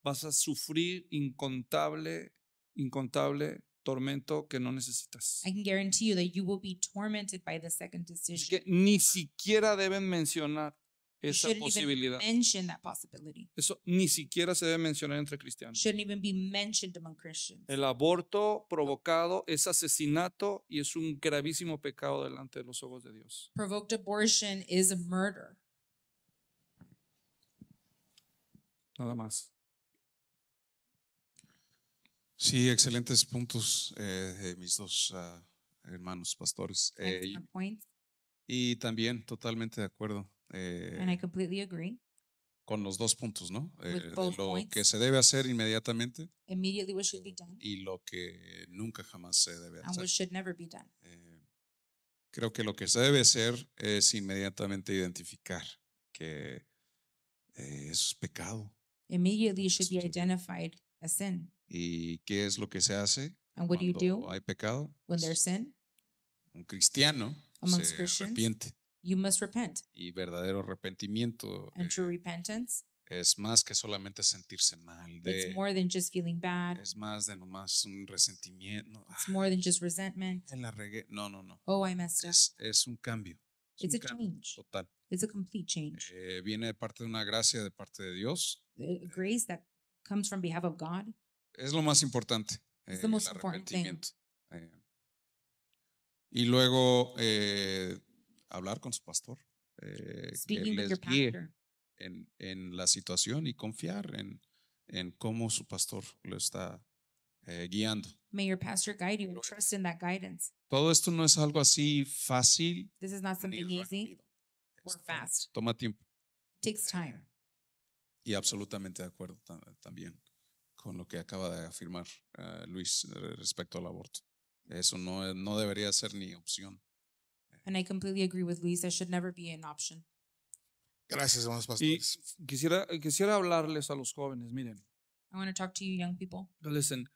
vas a sufrir incontable, incontable tormento que no necesitas. I can guarantee you that you will be tormented by the second decision. que ni siquiera deben mencionar esa posibilidad. Eso ni siquiera se debe mencionar entre cristianos. El aborto provocado es asesinato y es un gravísimo pecado delante de los ojos de Dios. murder. Nada más. Sí, excelentes puntos, eh, eh mis dos ah, hermanos pastores. Eh, y también totalmente de acuerdo. Eh, And I completely agree. Con los dos puntos, ¿no? Eh, lo points. que se debe hacer inmediatamente Immediately what should be done y lo que nunca jamás se debe and hacer. what should never be done. Eh, creo que lo que se debe hacer es inmediatamente identificar que eh, eso es pecado Immediately it should be identified as sin. y qué es lo que se hace And what do you cuando do hay pecado. when there's sin? Un cristiano se arrepiente you must repent. Y verdadero arrepentimiento. And true eh, repentance. Es más que solamente sentirse mal. De, it's more than just feeling bad. Es más de nomás un resentimiento. It's more than just resentment. En la regué. No, no, no. Oh, I messed es, up. Es un cambio. Es it's un a cambio change. Total. It's a complete change. Eh, viene de parte de una gracia de parte de Dios. The eh, eh, grace that comes from behalf of God. Es lo más importante. Eh, el arrepentimiento. Eh, y luego eh, hablar con su pastor, eh, en, la situación y confiar en, en cómo su pastor lo está guiando. Todo esto no es algo así fácil. This is este, Toma tiempo. Y absolutamente de acuerdo también con lo que acaba de afirmar eh, Luis eh, respecto al aborto. Eso no, no debería ser ni opción. And I completely agree with Luis. That should never be an option. Gracias, hermanos pastores. Y quisiera, quisiera hablarles a los jóvenes. Miren. I want to talk to you, young people. Listen,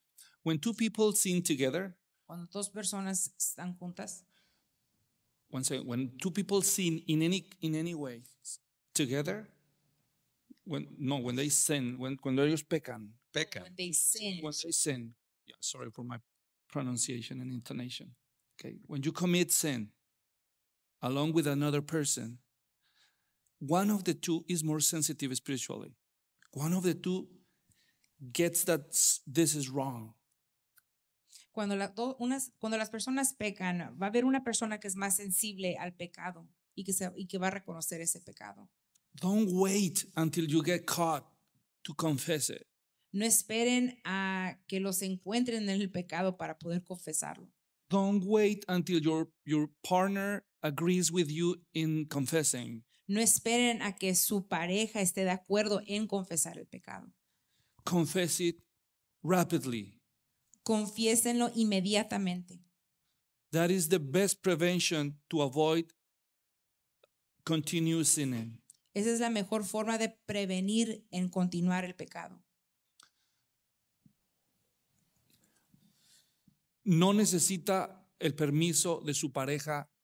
when two people sing together, cuando dos personas están juntas, one second, when two people sing in any in any way together, when no, when they sin, when cuando ellos pecan, pecan. When they sin. When they sin. Yeah, sorry for my pronunciation and intonation. Okay, when you commit sin along with another person, one of the two is more sensitive spiritually. One of the two gets that this is wrong. Cuando, la, to, unas, cuando las personas pecan, va a haber una persona que es más sensible al pecado y que, se, y que va a reconocer ese pecado. Don't wait until you get caught to confess it. No esperen a que los encuentren en el pecado para poder confesarlo. Don't wait until your, your partner agrees No esperen a que su pareja esté de acuerdo en confesar el pecado. Confess it Confiésenlo inmediatamente. That is the best prevention to avoid Esa es la mejor forma de prevenir en continuar el pecado. No necesita el permiso de su pareja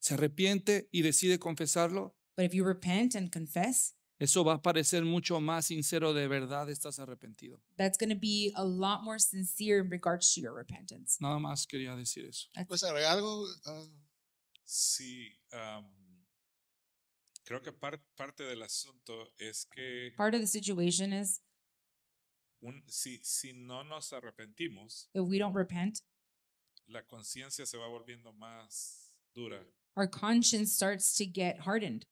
se arrepiente y decide confesarlo, eso va a parecer mucho más sincero de verdad estás arrepentido. that's going to be a lot more sincere in regards to your repentance. Nada más quería decir eso. Pues algo. Ah, sí, creo que parte del asunto es que Part of the situation is si, si no nos arrepentimos, we don't repent, la conciencia se va volviendo más dura. Our conscience starts to get hardened.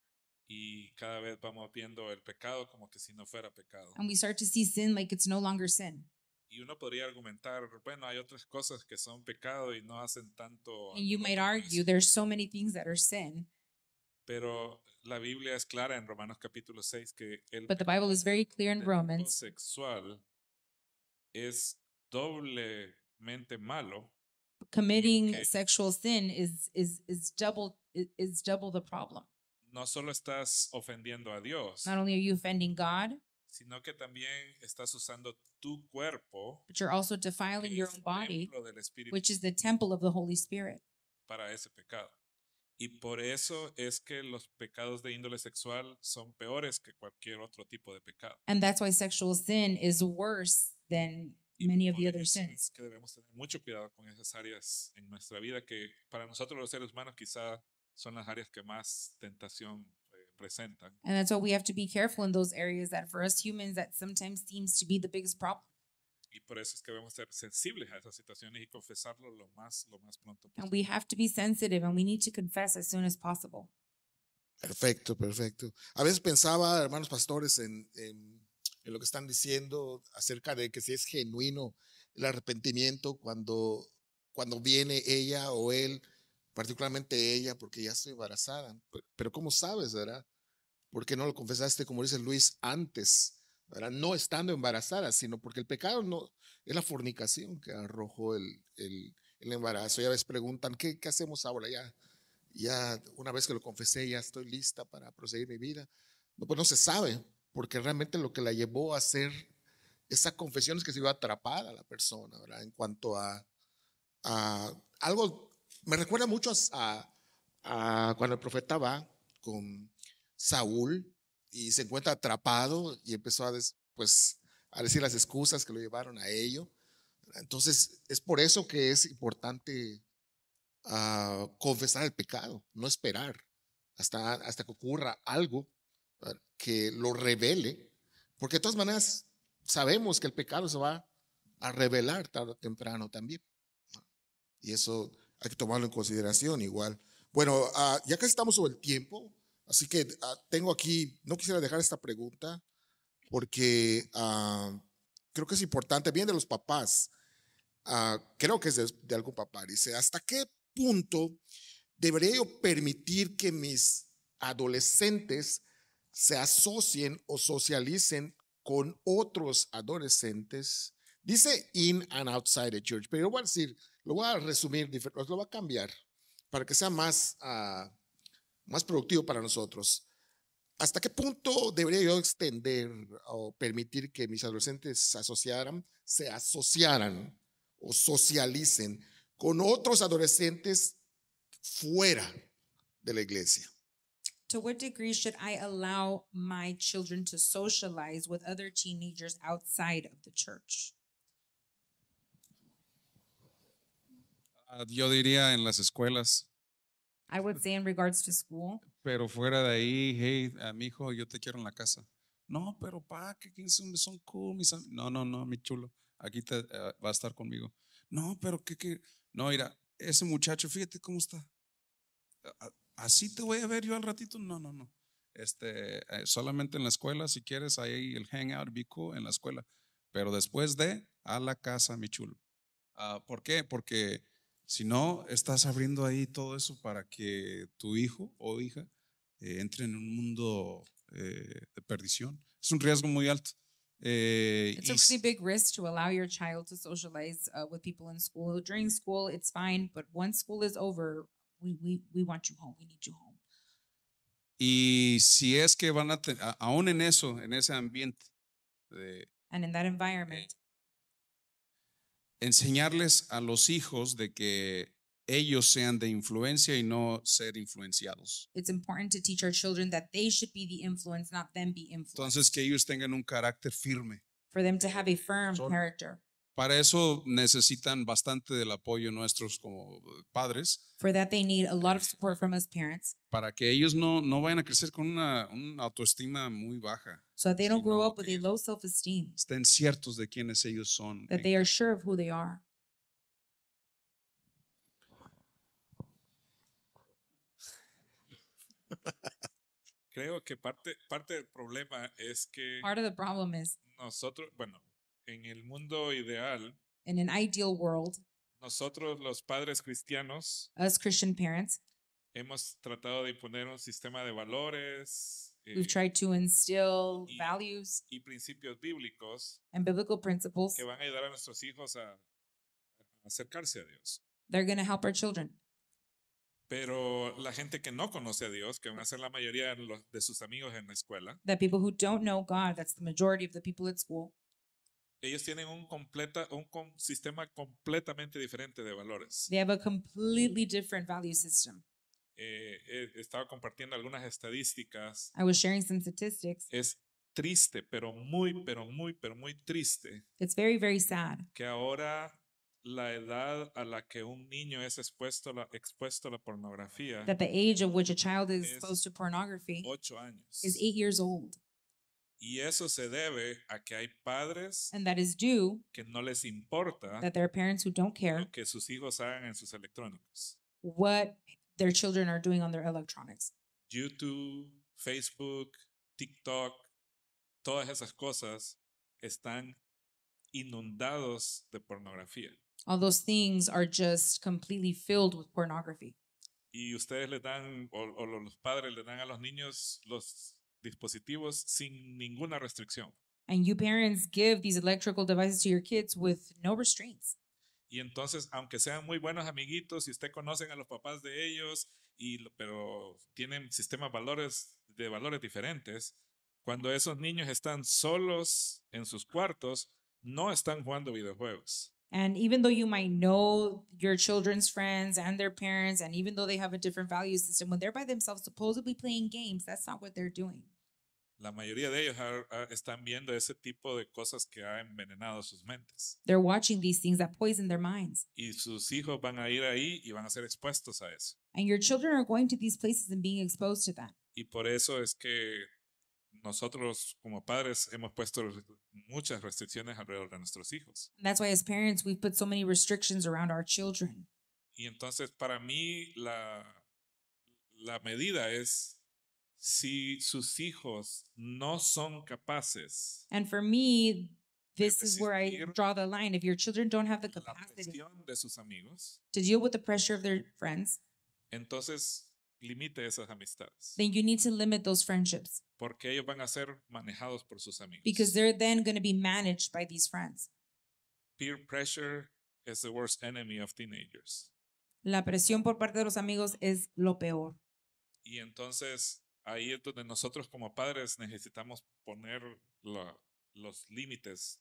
Y cada vez vamos viendo el pecado como que si no fuera pecado. And we start to see sin like it's no longer sin. Y uno podría argumentar, bueno, hay otras cosas que son pecado y no hacen tanto. And you might argue there's so many things that are sin. Pero la Biblia es clara en Romanos capítulo 6 que el But the Bible is very clear in Romans. sexual es doblemente malo committing okay. sexual sin is is is double is double the problem. No solo estás ofendiendo a Dios. Not only are you offending God, sino que también estás usando tu cuerpo. But you're also defiling your own body, which is the temple of the Holy Spirit. Para ese pecado. Y por eso es que los pecados de índole sexual son peores que cualquier otro tipo de pecado. And that's why sexual sin is worse than many of the other sins. Que debemos tener mucho cuidado con esas áreas en nuestra vida que para nosotros los seres humanos quizá son las áreas que más tentación eh, presentan. And that's why we have to be careful in those areas that for us humans that sometimes seems to be the biggest problem. Y por eso es que debemos ser sensibles a esas situaciones y confesarlo lo más lo más pronto posible. And we have to be sensitive and we need to confess as soon as possible. Perfecto, perfecto. A veces pensaba, hermanos pastores, en, en lo que están diciendo acerca de que si es genuino el arrepentimiento cuando, cuando viene ella o él, particularmente ella, porque ya estoy embarazada. Pero, ¿cómo sabes, verdad? porque no lo confesaste, como dice Luis, antes? ¿verdad? No estando embarazada, sino porque el pecado no es la fornicación que arrojó el, el, embarazo. Ya ves, preguntan, ¿qué, ¿qué, hacemos ahora? Ya, ya una vez que lo confesé, ya estoy lista para proseguir mi vida. No, pues no se sabe, porque realmente lo que la llevó a hacer esa confesión es que se iba atrapada la persona, ¿verdad? En cuanto a, a algo, me recuerda mucho a, cuando el profeta va con Saúl y se encuentra atrapado y empezó a, pues, a decir las excusas que lo llevaron a ello. Entonces, es por eso que es importante ah, confesar el pecado, no esperar hasta, hasta que ocurra algo que lo revele, porque de todas maneras sabemos que el pecado se va a revelar tarde o temprano también. Y eso hay que tomarlo en consideración igual. Bueno, ah, ya casi estamos sobre el tiempo, así que ah, tengo aquí, no quisiera dejar esta pregunta, porque ah, creo que es importante, viene de los papás, creo que es de, de algún papá, dice, ¿hasta qué punto debería yo permitir que mis adolescentes se asocien o socialicen con otros adolescentes. Dice in and outside the church, pero yo voy a decir, lo voy a resumir, lo voy a cambiar para que sea más, ah, más productivo para nosotros. ¿Hasta qué punto debería yo extender o permitir que mis adolescentes asociaran, se asociaran o socialicen con otros adolescentes fuera de la iglesia? To what degree should I allow my children to socialize with other teenagers outside of the church? Uh, yo diría en las escuelas. I would say in regards to school. Pero fuera de ahí, hey, a mi hijo, yo te quiero en la casa. No, pero pa, que son, son cool, mis No, no, no, mi chulo, aquí te, uh, va a estar conmigo. No, pero que, que, no, mira, ese muchacho, fíjate cómo está. Uh, así te voy a ver yo al ratito. No, no, no. Este, eh, solamente en la escuela, si quieres, hay el hangout, bico, en la escuela. Pero después de, a la casa, mi chulo. Uh, ¿Por qué? Porque si no, estás abriendo ahí todo eso para que tu hijo o hija eh, entre en un mundo eh, de perdición. Es un riesgo muy alto. Eh, it's a really big risk to allow your child to socialize uh, with people in school. During school, it's fine, but once school is over, we, we, we want you home, we need you home. Y si es que van a, a aún en eso, en ese ambiente de, And in that environment. Eh, enseñarles a los hijos de que ellos sean de influencia y no ser influenciados. It's important to teach our children that they should be the influence, not them be influenced. Entonces que ellos tengan un carácter firme. For them to have a firm character. Para eso necesitan bastante del apoyo nuestros como padres. For that they need a lot of eh, support from us parents. Para que ellos no, no vayan a crecer con una, autoestima muy baja. Estén ciertos de quiénes ellos son. Creo que parte, del problema es que nosotros, bueno, en el mundo ideal, nosotros los padres cristianos, hemos tratado de imponer un sistema de valores. Eh, y, principios bíblicos que van a ayudar a nuestros hijos a, acercarse a Dios. Pero la gente que no conoce a Dios, que van a ser la mayoría de, los, de sus amigos en la escuela, majority ellos tienen un, completa, un sistema completamente diferente de valores. They have a completely different value system. Eh, eh, estaba compartiendo algunas estadísticas. I was sharing some statistics. Es triste, pero muy, pero muy, pero muy triste. It's very, very sad. Que ahora la edad a la que un niño es expuesto a la, expuesto a la pornografía. That the age of which a child is exposed to pornography. Ocho años. Is eight years old. Y eso se debe a que hay padres que no les importa lo que sus hijos hagan en sus electrónicos. what their children are doing on their electronics. YouTube, Facebook, TikTok, todas esas cosas están inundados de pornografía. All those things are just completely filled with pornography. Y ustedes le dan, o los padres le dan a los niños los dispositivos sin ninguna restricción. And parents give these electrical devices to your kids with Y entonces, aunque sean muy buenos amiguitos y usted conocen a los papás de ellos, y, pero tienen sistemas de valores diferentes, cuando esos niños están solos en sus cuartos, no están jugando videojuegos. And even though you might know your children's friends and their parents, and even though they have a different value system, when they're by themselves supposedly playing games, that's not what they're doing. La mayoría de ellos are, are, están viendo ese tipo de cosas que ha envenenado sus mentes. They're watching these things that poison their minds. Y sus hijos van a ir ahí y van a ser expuestos a eso. And your children are going to these places and being exposed to that. Y por eso es que nosotros como padres hemos puesto muchas restricciones alrededor de nuestros hijos. And that's why as parents we've put so many restrictions around our children. Y entonces para mí la la medida es si sus hijos no son capaces. And for me this is where I draw the line. If your children don't have the capacity amigos, to deal with the pressure of their friends, entonces limite esas amistades. Then you need to limit those friendships. Porque ellos van a ser manejados por sus amigos. Because they're then going to be managed by these friends. Peer pressure is the worst enemy of teenagers. La presión por parte de los amigos es lo peor. Y entonces ahí es donde nosotros como padres necesitamos poner la, los límites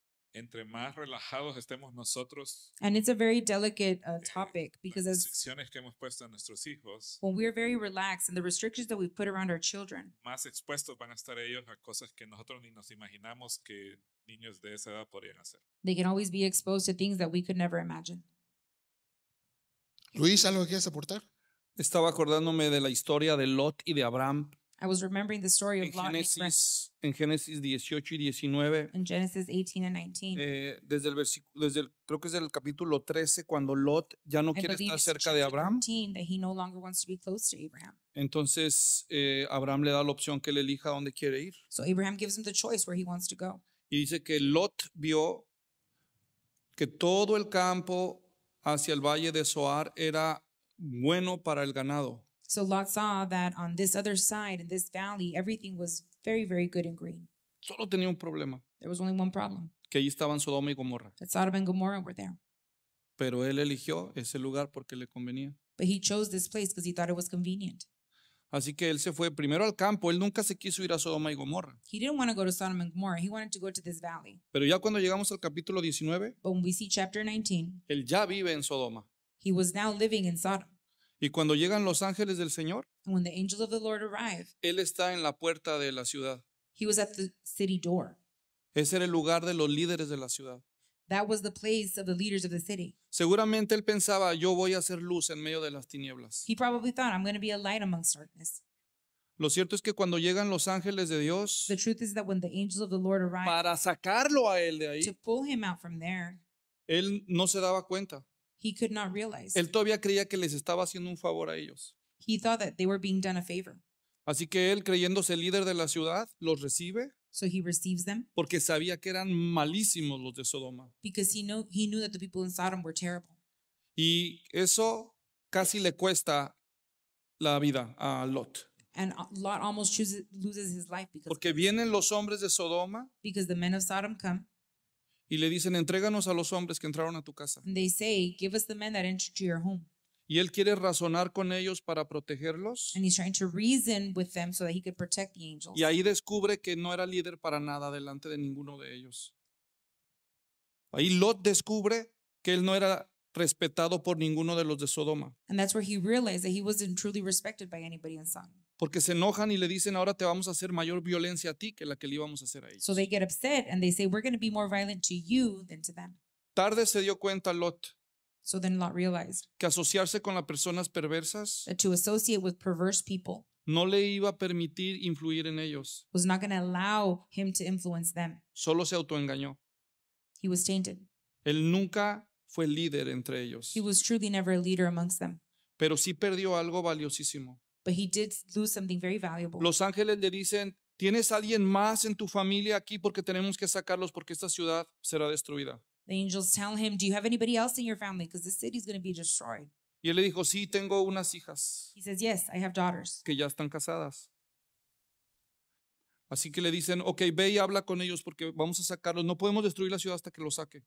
entre más relajados estemos nosotros. And it's a very delicate uh, eh, topic because restricciones que hemos puesto a nuestros hijos. When very relaxed and the restrictions that put around our children. Más expuestos van a estar ellos a cosas que nosotros ni nos imaginamos que niños de esa edad podrían hacer. be exposed to things that we could never imagine. Luis, ¿algo que quieras aportar? Estaba acordándome de la historia de Lot y de Abraham I was remembering the story of Lot. en Génesis 18 y 19. In Genesis 18 and 19. Eh, desde el versículo, desde el, creo que es el capítulo 13, cuando Lot ya no I quiere estar cerca de Abraham. 13, that he no longer wants to be close to Abraham. Entonces eh, Abraham le da la opción que él elija dónde quiere ir. So Abraham gives him the choice where he wants to go. Y dice que Lot vio que todo el campo hacia el valle de Zoar era bueno para el ganado. So Lot saw that on this other side, in this valley, everything was very, very good and green. Solo tenía un problema. There was only one problem. Que allí estaban Sodoma y Gomorra. That Sodom and Gomorrah were there. Pero él eligió ese lugar porque le convenía. But he chose this place because he thought it was convenient. Así que él se fue primero al campo, él nunca se quiso ir a Sodoma y Gomorra. He didn't want to go to Sodom and Gomorrah, he wanted to go to this valley. Pero ya cuando llegamos al capítulo 19, when we see chapter 19, él ya vive en Sodoma. He was now living in Sodom. Y cuando llegan los ángeles del Señor, él está en la puerta de la ciudad. Ese era el lugar de los líderes de la ciudad. Seguramente él pensaba, yo voy a ser luz en medio de las tinieblas. Lo cierto es que cuando llegan los ángeles de Dios para sacarlo a él de ahí, él no se daba cuenta. He could not realize. Él todavía creía que les estaba haciendo un favor a ellos. He thought that they were being done a favor. Así que él, creyéndose líder de la ciudad, los recibe. So he receives them. Porque sabía que eran malísimos los de Sodoma. Because he knew, he knew that the people in Sodom were terrible. Y eso casi le cuesta la vida a Lot. And uh, Lot almost chooses, loses his life because Porque vienen los hombres de Sodoma. Because the men of Sodom come y le dicen, entréganos a los hombres que entraron a tu casa. Y él quiere razonar con ellos para protegerlos. Y ahí descubre que no era líder para nada delante de ninguno de ellos. Ahí Lot descubre que él no era respetado por ninguno de los de Sodoma porque se enojan y le dicen ahora te vamos a hacer mayor violencia a ti que la que le íbamos a hacer a ellos. So Tarde se dio cuenta Lot Lot que asociarse con las personas perversas no le iba a permitir influir en ellos. Solo se autoengañó. Él nunca fue líder entre ellos, pero sí perdió algo valiosísimo, he did lose something very valuable. Los ángeles le dicen, ¿tienes alguien más en tu familia aquí porque tenemos que sacarlos porque esta ciudad será destruida? The angels tell him, "Do you have anybody else in your family because city is Y él le dijo, "Sí, tengo unas hijas." Que ya están casadas. Así que le dicen, ok, ve y habla con ellos porque vamos a sacarlos. No podemos destruir la ciudad hasta que los saque.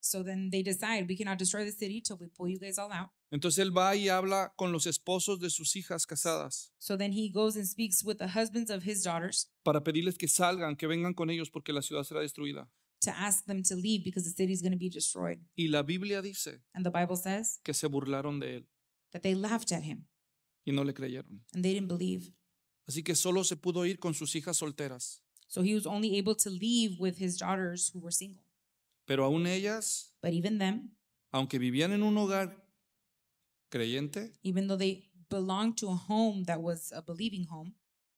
So then they decide, we cannot destroy the city till we pull you guys all out. Entonces él va y habla con los esposos de sus hijas casadas. So then he goes and speaks with the husbands of his daughters Para pedirles que salgan, que vengan con ellos porque la ciudad será destruida. to ask them to leave because the city is going to be destroyed. Y la Biblia dice And the Bible says que se burlaron de él that they laughed at him y no le creyeron. and they didn't believe. Así que solo se pudo ir con sus hijas solteras. So he was only able to leave with his daughters who were single. Pero aún ellas, aunque vivían en un hogar creyente,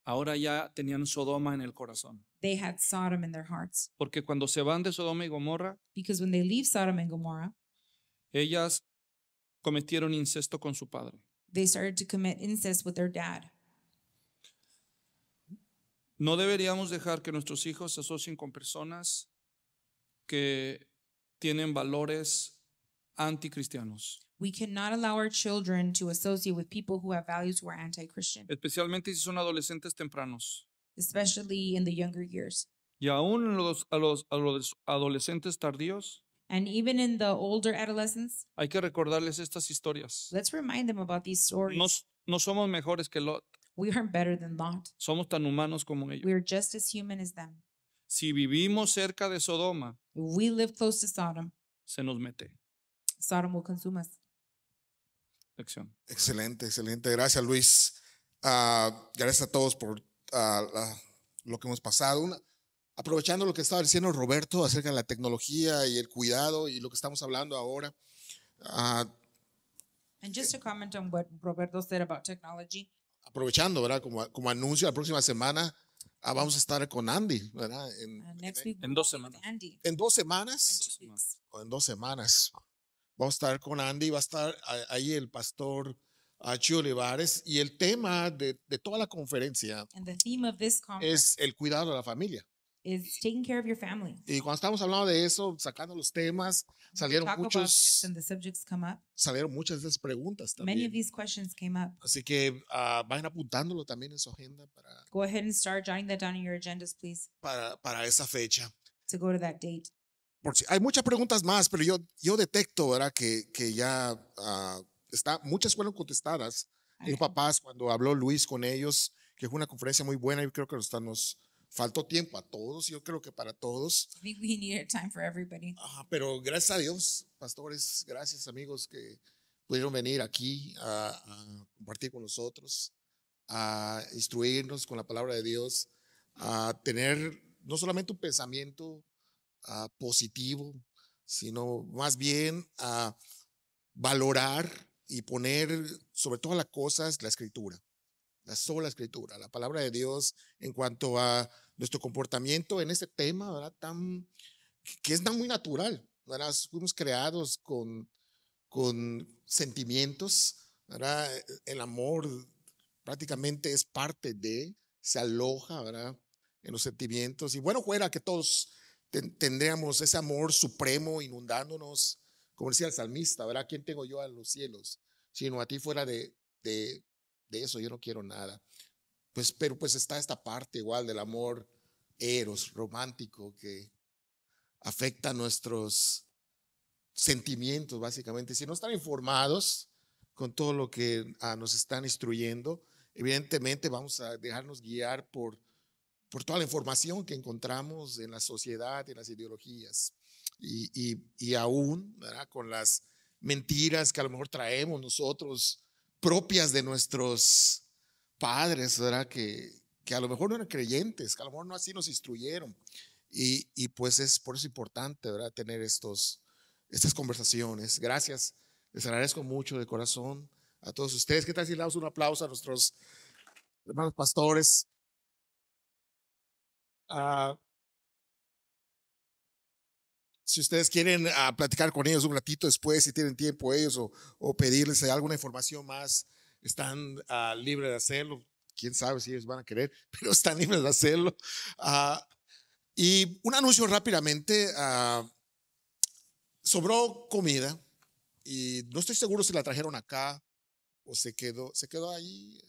ahora ya tenían Sodoma en el corazón. Porque cuando se van de Sodoma y Gomorra, ellas cometieron incesto con su padre. No deberíamos dejar que nuestros hijos se asocien con personas que tienen valores anticristianos. We cannot allow our children to associate with people who have values who are anti-Christian, Especialmente si son adolescentes tempranos. especially in the younger years. Y aún los- a, los, a los adolescentes tardíos And even in the older adolescents, hay que recordarles estas historias. let's remind them about these stories. No, no somos mejores que Lot, we aren't better than Lot. somos tan humanos como ellos. We are just as human as them si vivimos cerca de Sodoma, se nos mete. Sodom will consume Excelente, excelente. Gracias, Luis. Ah, gracias a todos por ah, lo que hemos pasado. aprovechando lo que estaba diciendo Roberto acerca de la tecnología y el cuidado y lo que estamos hablando ahora. Ah, just eh, to comment on what Roberto said about technology. Aprovechando, ¿verdad? Como, como anuncio, la próxima semana Ah, vamos a estar con Andy, ¿verdad? En, ah, dos semanas. En dos semanas. en dos semanas. Vamos a estar con Andy, va a estar ahí el pastor ah, Chio Olivares y el tema de, de toda la conferencia es el cuidado de la familia. Y cuando estábamos hablando de eso, sacando los temas, salieron muchos salieron muchas de esas preguntas también. Así que ah, vayan apuntándolo también en su agenda para Para para esa fecha. To hay muchas preguntas más, pero yo yo detecto, ¿verdad? Que que ya ah, está muchas fueron contestadas. Los papás cuando habló Luis con ellos, que fue una conferencia muy buena y creo que nos, Faltó tiempo a todos, yo creo que para todos. time for everybody. pero gracias a Dios, pastores, gracias amigos que pudieron venir aquí a, compartir con nosotros, a instruirnos con la palabra de Dios, a tener no solamente un pensamiento ah, positivo, sino más bien a valorar y poner sobre todas las cosas la escritura, la sola escritura, la palabra de Dios en cuanto a nuestro comportamiento en este tema, ¿verdad? Tan, que es tan muy natural, ¿verdad? Fuimos creados con, con sentimientos, ¿verdad? El amor prácticamente es parte de, se aloja, ¿verdad? En los sentimientos. Y bueno, fuera que todos tendríamos ese amor supremo inundándonos, como decía el salmista, ¿verdad? ¿Quién tengo yo a los cielos? Sino a ti fuera de, de eso, yo no quiero nada. Pues, pero pues está esta parte igual del amor eros, romántico, que afecta nuestros sentimientos, básicamente. Si no están informados con todo lo que ah, nos están instruyendo, evidentemente vamos a dejarnos guiar por, por toda la información que encontramos en la sociedad, en las ideologías y, y, aún ¿verdad? con las mentiras que a lo mejor traemos nosotros propias de nuestros padres, ¿verdad? Que, que a lo mejor no eran creyentes, que a lo mejor no así nos instruyeron. Y, y pues es por eso importante, ¿verdad? Tener estos, estas conversaciones. Gracias. Les agradezco mucho de corazón a todos ustedes. ¿Qué tal si le damos un aplauso a nuestros hermanos pastores? Ah, si ustedes quieren ah, platicar con ellos un ratito después, si tienen tiempo ellos, o, o pedirles alguna información más, están ah, libres de hacerlo. Quién sabe si ellos van a querer, pero están libres de hacerlo. Ah, y un anuncio rápidamente. Ah, sobró comida y no estoy seguro si la trajeron acá o se quedó, se quedó ahí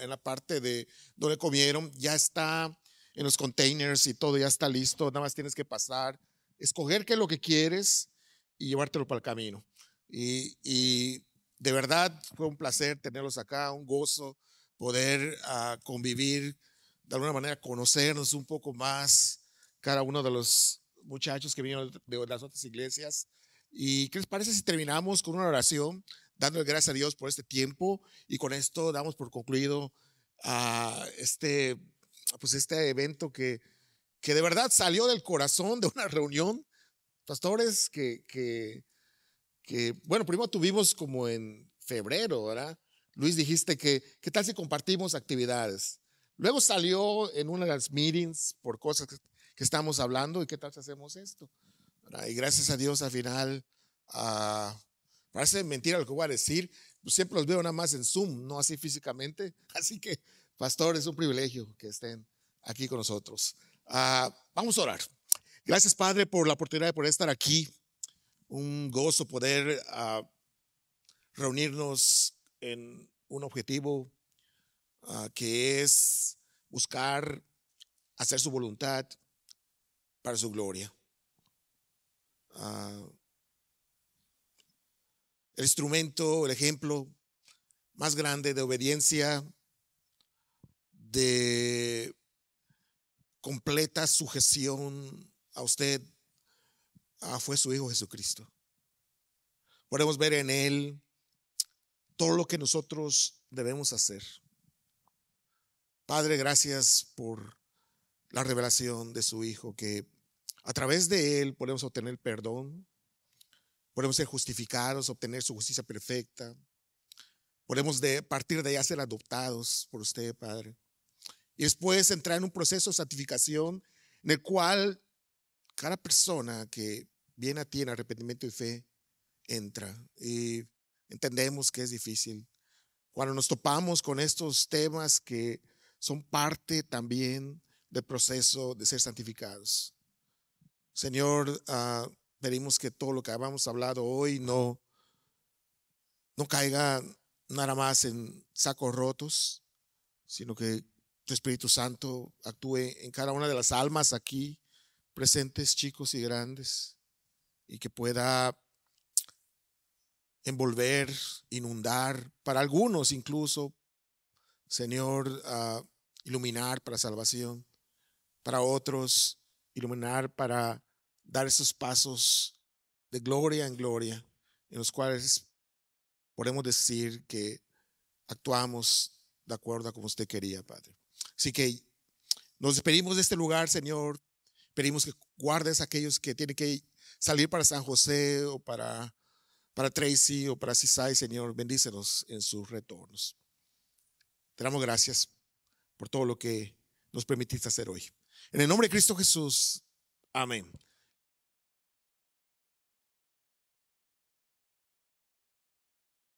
en la parte de donde comieron. Ya está en los containers y todo, ya está listo. Nada más tienes que pasar, escoger qué es lo que quieres y llevártelo para el camino. y de verdad fue un placer tenerlos acá, un gozo poder ah, convivir, de alguna manera conocernos un poco más, cada uno de los muchachos que vinieron de las otras iglesias. ¿Y qué les parece si terminamos con una oración, dándole gracias a Dios por este tiempo y con esto damos por concluido a ah, este, pues este evento que, que de verdad salió del corazón de una reunión, pastores, que que, bueno, primero tuvimos como en febrero, ¿verdad? Luis, dijiste que, ¿qué tal si compartimos actividades? Luego salió en una de las meetings por cosas que, estamos hablando y qué tal si hacemos esto. Y gracias a Dios al final, ah, parece mentira lo que voy a decir, pues siempre los veo nada más en Zoom, no así físicamente. Así que, pastor, es un privilegio que estén aquí con nosotros. Ah, vamos a orar. Gracias, Padre, por la oportunidad de poder estar aquí un gozo poder ah, reunirnos en un objetivo ah, que es buscar hacer su voluntad para su gloria. Ah, el instrumento, el ejemplo más grande de obediencia, de completa sujeción a usted Ah, fue su Hijo Jesucristo. Podemos ver en Él todo lo que nosotros debemos hacer. Padre, gracias por la revelación de su Hijo, que a través de Él podemos obtener perdón, podemos ser justificados, obtener su justicia perfecta, podemos de, partir de allá ser adoptados por usted, Padre. Y después entrar en un proceso de santificación en el cual cada persona que viene a ti en arrepentimiento y fe, entra. Y entendemos que es difícil. Cuando nos topamos con estos temas que son parte también del proceso de ser santificados. Señor, ah, pedimos que todo lo que habíamos hablado hoy no, no caiga nada más en sacos rotos, sino que tu Espíritu Santo actúe en cada una de las almas aquí presentes, chicos y grandes y que pueda envolver, inundar, para algunos incluso, Señor, ah, iluminar para salvación, para otros, iluminar para dar esos pasos de gloria en gloria, en los cuales podemos decir que actuamos de acuerdo a como usted quería, Padre. Así que nos despedimos de este lugar, Señor. Pedimos que guardes a aquellos que tienen que salir para San José o para, para Tracy o para Cisay, Señor, bendícenos en sus retornos. Te damos gracias por todo lo que nos permitiste hacer hoy. En el nombre de Cristo Jesús. Amén.